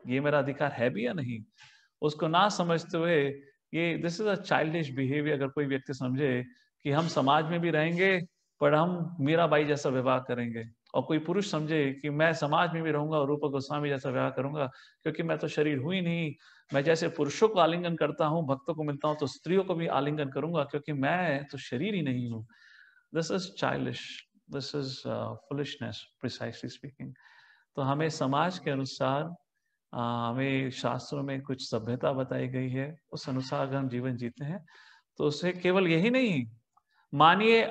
ये मेरा अधिकार है भी या नहीं उसको ना समझते हुए ये this is a child behaviour अगर कोई व्यक्ति समझे कि हम समाज में भी रहेंगे पर हम मीरा बाई जैसा विवाह करेंगे और कोई पुरुष समझे कि मैं समाज में भी रहूंगा और रूपा गोस्वामी जैसा विवाह करूंगा क्योंकि मैं तो शरीर हुई नहीं मैं जैसे पुरुषों को आलिंगन करता हूँ भक्तों को मिलता हूँ तो स्त्रियों को भी आलिंगन करूंगा क्योंकि मैं तो शरीर ही नहीं हूँ this is childish this is foolishness precisely speaking तो हमें समाज के अनुसार हमें शास्त्रों में कुछ सभ्यता बताई गई है उस अनुसार अगर हम जीवन जीते हैं तो उसे केवल यही नहीं मानिए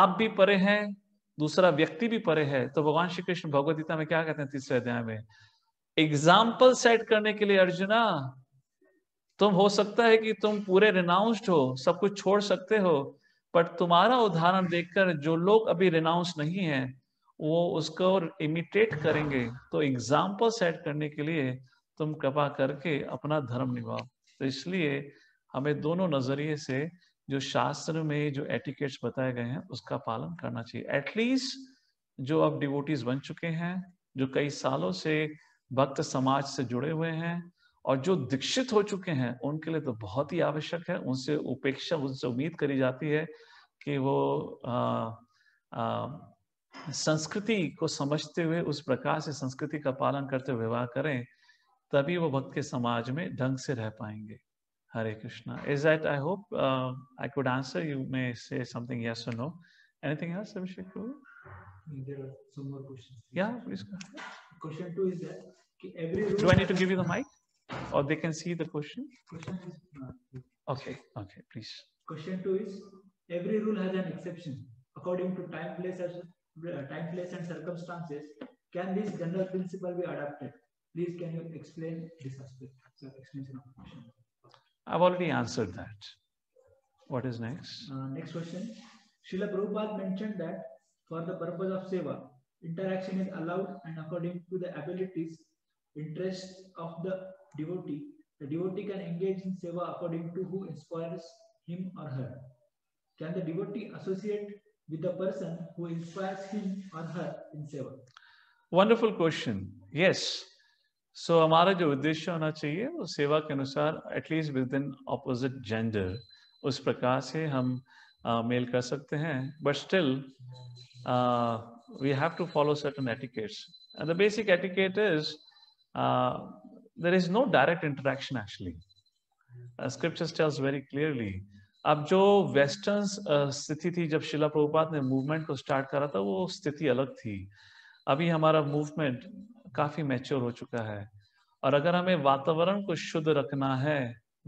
आप भी परे हैं दूसरा व्यक्ति भी परे है तो भगवान श्री कृष्ण भगवदगीता में क्या कहते हैं तीसरे अध्याय में एग्जाम्पल सेट करने के लिए अर्जुना तुम हो सकता है कि तुम पूरे रिनाउंस्ड हो सब कुछ छोड़ सकते हो बट तुम्हारा उदाहरण देखकर जो लोग अभी रिनाउंस नहीं है वो उसको इमिटेट करेंगे तो एग्जाम्पल सेट करने के लिए तुम कृपा करके अपना धर्म निभाओ तो इसलिए हमें दोनों नजरिए से जो शास्त्र में जो एटिकेट्स बताए गए हैं उसका पालन करना चाहिए एटलीस्ट जो अब डिवोटीज बन चुके हैं जो कई सालों से भक्त समाज से जुड़े हुए हैं और जो दीक्षित हो चुके हैं उनके लिए तो बहुत ही आवश्यक है उनसे उपेक्षा उनसे उम्मीद करी जाती है कि वो आ, आ, संस्कृति को समझते हुए उस प्रकार से संस्कृति का पालन करते हुए विवाह करें तभी वो भक्त के समाज में ढंग से रह पाएंगे Hare Krishna is that I hope I could answer you may say something yes no anything else या question two is that every to give you the mic और they can see the question okay okay please question two is Every rule has an exception according to time, place, uh, time, place and circumstances. Can this general principle be adapted? Please, can you explain this aspect? of question. I've already answered that. What is next? Uh, next question. shila Prabhupada mentioned that for the purpose of seva, interaction is allowed and according to the abilities, interests of the devotee, the devotee can engage in seva according to who inspires him or her. Can the devotee associate with the person who inspires him or her in seva? Wonderful question. Yes. So, हमारा जो उद्देश्य होना चाहिए वो सेवा के अनुसार at least within opposite gender उस प्रकार से हम मेल कर सकते हैं we have to follow certain etiquettes. And the basic etiquette is there is no direct interaction actually. Uh, scriptures tells very clearly अब जो वेस्टर्न स्थिति थी जब शिला प्रभुपात ने मूवमेंट को स्टार्ट करा था वो स्थिति अलग थी अभी हमारा मूवमेंट काफी मैच्योर हो चुका है और अगर हमें वातावरण को शुद्ध रखना है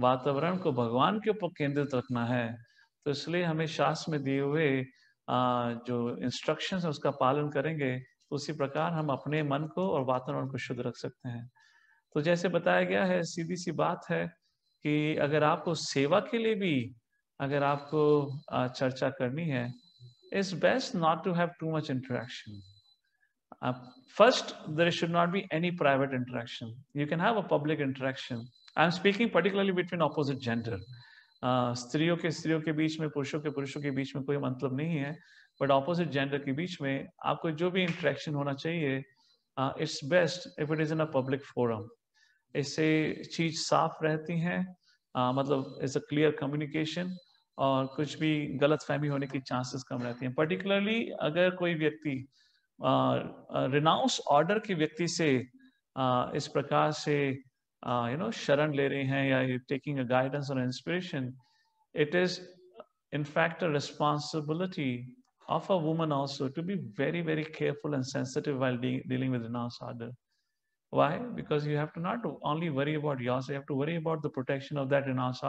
वातावरण को भगवान के ऊपर केंद्रित रखना है तो इसलिए हमें शास्त्र में दिए हुए जो इंस्ट्रक्शंस है उसका पालन करेंगे तो उसी प्रकार हम अपने मन को और वातावरण को शुद्ध रख सकते हैं तो जैसे बताया गया है सीधी सी बात है कि अगर आपको सेवा के लिए भी अगर आपको चर्चा करनी है it's best not to have too much interaction there should not be any private interaction you can have a public interaction I am speaking particularly between opposite gender स्त्रियों के स्त्रियों के बीच में पुरुषों के पुरुषों के बीच में कोई मतलब नहीं है बट ऑपोजिट जेंडर के बीच में आपको जो भी इंट्रैक्शन होना चाहिए it's best if it is in a public forum इससे चीज साफ रहती हैं uh, मतलब इट्स अ क्लियर कम्युनिकेशन और कुछ भी गलत फहमी होने की चांसेस कम रहती हैं पर्टिकुलरली अगर कोई व्यक्ति रिनाउंस ऑर्डर के व्यक्ति से आ, इस प्रकार से यू नो शरण ले रहे हैं या टेकिंग अ गाइडेंस और inspiration it is in fact a responsibility of a woman also to be very very careful and sensitive dealing with renounce order Why? Because you have to not only worry about yourself, you have to worry about the protection of that renounce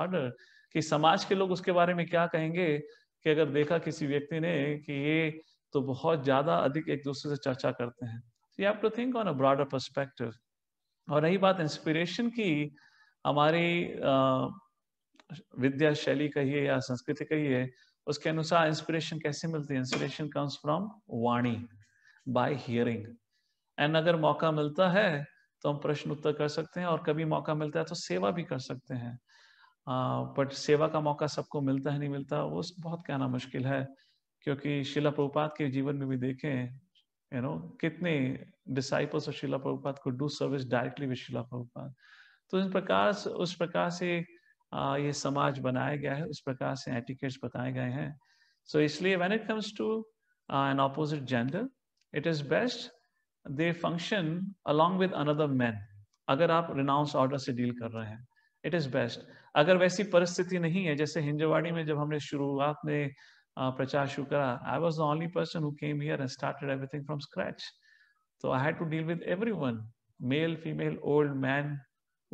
कि समाज के लोग उसके बारे में क्या कहेंगे कि अगर देखा किसी व्यक्ति ने कि ये तो बहुत ज्यादा अधिक एक दूसरे से चर्चा करते हैं think on a broader perspective और रही बात इंस्पिरेशन की हमारी विद्या शैली कहिए या संस्कृति कहिए उसके अनुसार इंस्पिरेशन कैसे मिलती है इंस्पिरेशन कम्स फ्रॉम वाणी बाय हियरिंग एंड अगर मौका मिलता है तो हम प्रश्न उत्तर कर सकते हैं और कभी मौका मिलता है तो सेवा भी कर सकते हैं बट सेवा का मौका सबको मिलता है नहीं मिलता वो बहुत कहना मुश्किल है क्योंकि शिला प्रभुपात के जीवन में भी देखें यू नो कितने डिसाइपल्स ऑफ शिला प्रभुपात को डू सर्विस डायरेक्टली विद शिला प्रभुपात तो इस प्रकार उस प्रकार से ये समाज बनाया गया है उस प्रकार से एटिकेट्स बताए गए हैं सो so, इसलिए when it comes to an opposite gender it is best they function along with another man अगर आप रिनाउंस ऑर्डर से डील कर रहे हैं इट इज बेस्ट अगर वैसी परिस्थिति नहीं है जैसे हिंजवाड़ी में जब हमने शुरुआत में प्रचार शुरू करा I was the only person who came here and started everything from scratch तो I had to deal with everyone male female old man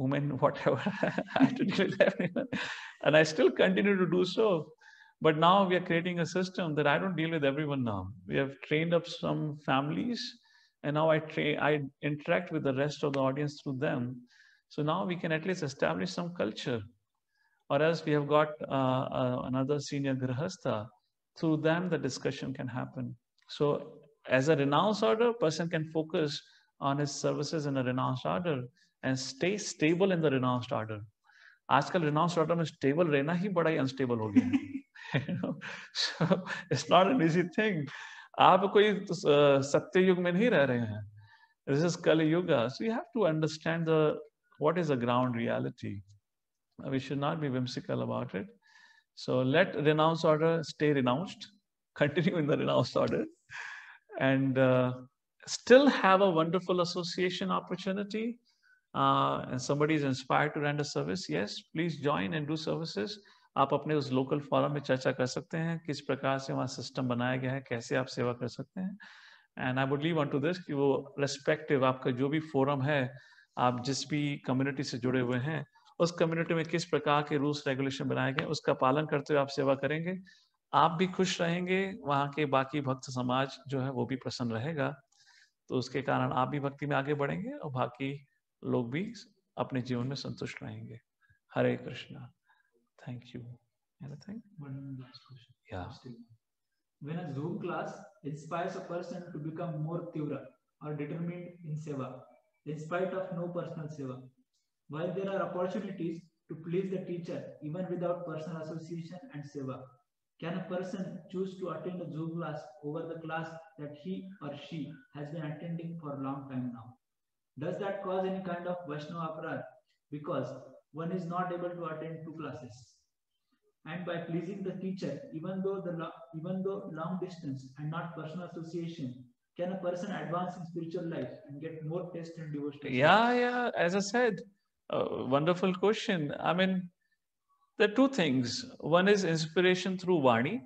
women whatever i had to deal with everyone and i still continue to do so but now we are creating a system that i don't deal with everyone now we have trained up some families and now i train i interact with the rest of the audience through them so now we can at least establish some culture or else we have got uh, uh, another senior grihastha. Through them, the discussion can happen. So as a renounce order, person can focus on his services in a renounced order and stay stable in the renounced order. आजकल renounce order में stable रहना ही बड़ा ही unstable हो गया है it's not an easy thing आप कोई सत्य युग में नहीं रह रहे हैं this is Kali Yuga so you have to understand the what is ground reality We should not be whimsical about it. So let renounce order stay renounced, continue in the renounce order, and uh, still have a wonderful association opportunity. Uh, and somebody is inspired to render service, yes, please join and do services. आप अपने उस local forum में चर्चा कर सकते हैं किस प्रकार से वहाँ सिस्टम बनाया गया है कैसे आप सेवा कर सकते हैं and I would leave on to this कि वो रेस्पेक्टिव आपका जो भी फोरम है आप जिस भी कम्युनिटी से जुड़े हुए हैं उस कम्युनिटी में किस प्रकार के रूल्स रेगुलेशन बनाए गए उसका पालन करते हुए आप सेवा करेंगे आप भी खुश रहेंगे वहाँ के बाकी भक्त समाज जो है वो भी प्रसन्न रहेगा तो उसके कारण आप भी भक्ति में आगे बढ़ेंगे और बाकी लोग भी अपने जीवन में संतुष्ट रहेंगे Hare Krishna thank you anything one last question yeah when a zoom class inspires a person to become more tivra or determined in seva in spite of While there are opportunities to please the teacher even without personal association and seva, can a person choose to attend a Zoom class over the class that he or she has been attending for a long time now? Does that cause any kind of Vaishnava aparad? Because one is not able to attend two classes. And by pleasing the teacher, even though the even though long distance and not personal association, can a person advance in spiritual life and get more taste and devotion? Yeah, yeah. As I said, a wonderful question. I mean, there are two things. One is inspiration through Vani.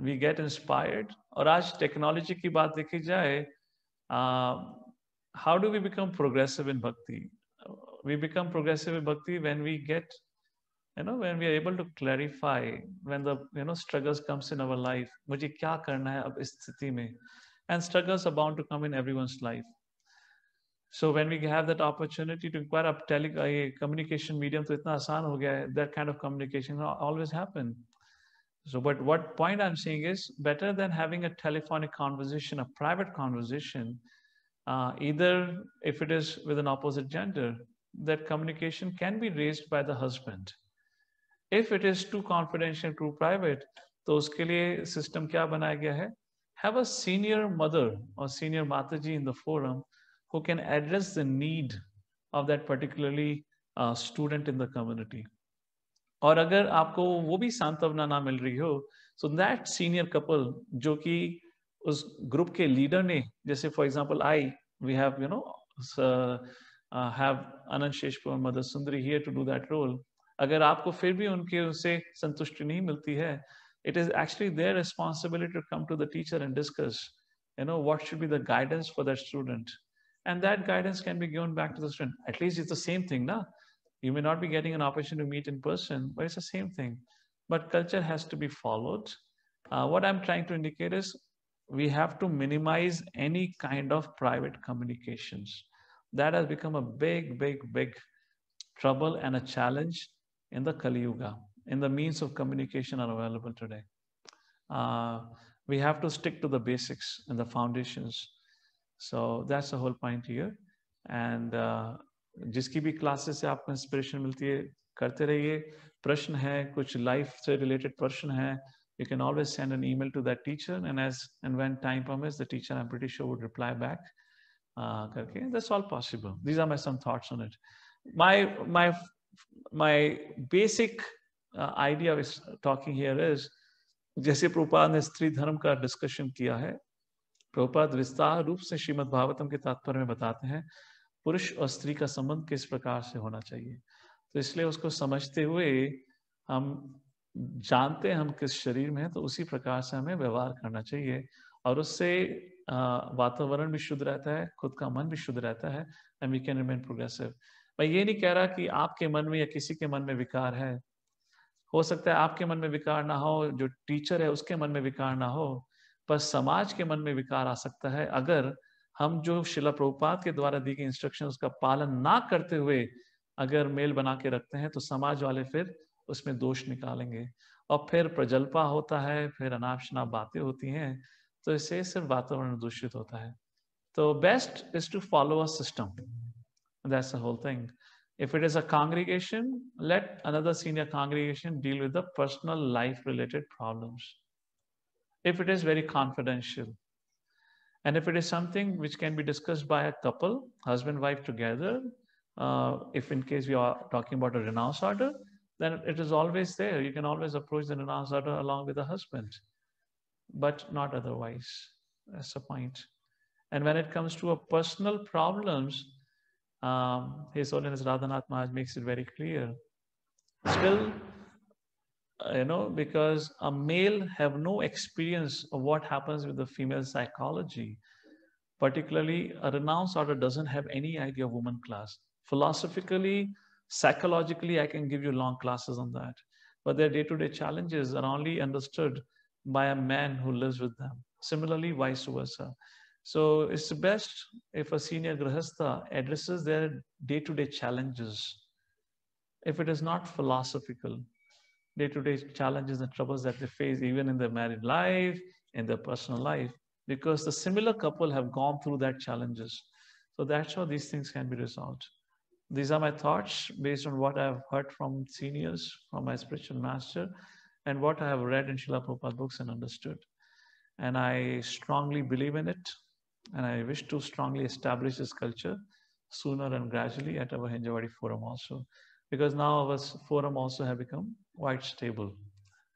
We get inspired. Or, as technology की बात देखी जाए how do we become progressive in bhakti? We become progressive in bhakti when we get, you know, when we are able to clarify when the you know struggles comes in our life. मुझे क्या करना है अब is स्थिति में? And struggles are bound to come in everyone's life. So when we have that opportunity to inquire up tele- uh, a communication medium, to itna asaan ho that kind of communication always happen. So, but what point I'm saying is better than having a telephonic conversation, a private conversation, uh, either if it is with an opposite gender, that communication can be raised by the husband. If it is too confidential, too private, those ke liye system kya banaya gaya hai? Have a senior mother or senior mataji in the forum who can address the need of that particularly uh, student in the community. और अगर आपको वो भी सांत्वना ना मिल रही हो so that senior couple जो कि उस ग्रुप के लीडर ने जैसे for example I we do you know have it is actually their responsibility to come to the teacher and discuss you know what should be the guidance for that student and that guidance can be given back to the student. At least it's the same thing, now. You may not be getting an opportunity to meet in person, but it's the same thing. But culture has to be followed. Uh, what I'm trying to indicate is we have to minimize any kind of private communications. That has become a big, big, big trouble and a challenge in the Kali Yuga, in the means of communication are available today. Uh, we have to stick to the basics and the foundations so that's a whole point here and जिसकी भी classes से आपको inspiration मिलती है करते रहिए प्रश्न है कुछ लाइफ से रिलेटेड प्रश्न है you can always send an email to that teacher and as and when time permits the teacher I am pretty sure would reply back करके that's all possible these are my some thoughts on it my my my basic idea of talking here is जैसे प्रोपा ने स्त्री धर्म का discussion किया है प्रभुपाद विस्तार रूप से श्रीमद भागवतम के तात्पर्य में बताते हैं पुरुष और स्त्री का संबंध किस प्रकार से होना चाहिए तो इसलिए उसको समझते हुए हम जानते हैं हम किस शरीर में हैं तो उसी प्रकार से हमें व्यवहार करना चाहिए और उससे वातावरण भी शुद्ध रहता है खुद का मन भी शुद्ध रहता है and we can remain progressive मैं ये नहीं कह रहा कि आपके मन में या किसी के मन में विकार है हो सकता है आपके मन में विकार ना हो जो टीचर है उसके मन में विकार ना हो पर समाज के मन में विकार आ सकता है अगर हम जो शिला प्रभुपात के द्वारा दी गई इंस्ट्रक्शन का पालन ना करते हुए अगर मेल बना के रखते हैं तो समाज वाले फिर उसमें दोष निकालेंगे और फिर प्रजल्पा होता है फिर अनाप शनाप बातें होती हैं तो इससे सिर्फ वातावरण दूषित होता है तो best is to follow a system that's a whole thing if it is a congregation let another senior congregation deal with the personal life related problems if it is very confidential. And if it is something which can be discussed by a couple, husband, wife together, uh, if in case we are talking about a renounce order, then it is always there. You can always approach the renounce order along with the husband, but not otherwise. That's the point. And when it comes to a personal problems, um, His Holiness Radhanath Maharaj makes it very clear. Still, uh, you know because a male have no experience of what happens with the female psychology particularly a renounced order doesn't have any idea of woman class philosophically psychologically i can give you long classes on that but their day-to-day challenges are only understood by a man who lives with them similarly vice versa so it's best if a senior grahastha addresses their day-to-day challenges if it is not philosophical day to day challenges and troubles that they face, even in their married life, in their personal life, because the similar couple have gone through that challenges. So that's how these things can be resolved. These are my thoughts based on what I've heard from seniors, from my spiritual master, and what I have read in Srila Prabhupada books and understood. And I strongly believe in it, and I wish to strongly establish this culture sooner and gradually at our Hinjawadi Forum also because now our forum also have become quite stable.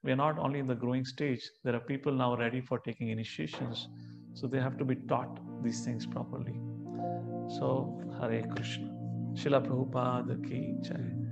We are not only in the growing stage, there are people now ready for taking initiations. So they have to be taught these things properly. So Hare Krishna. Srila Prabhupada ki jai.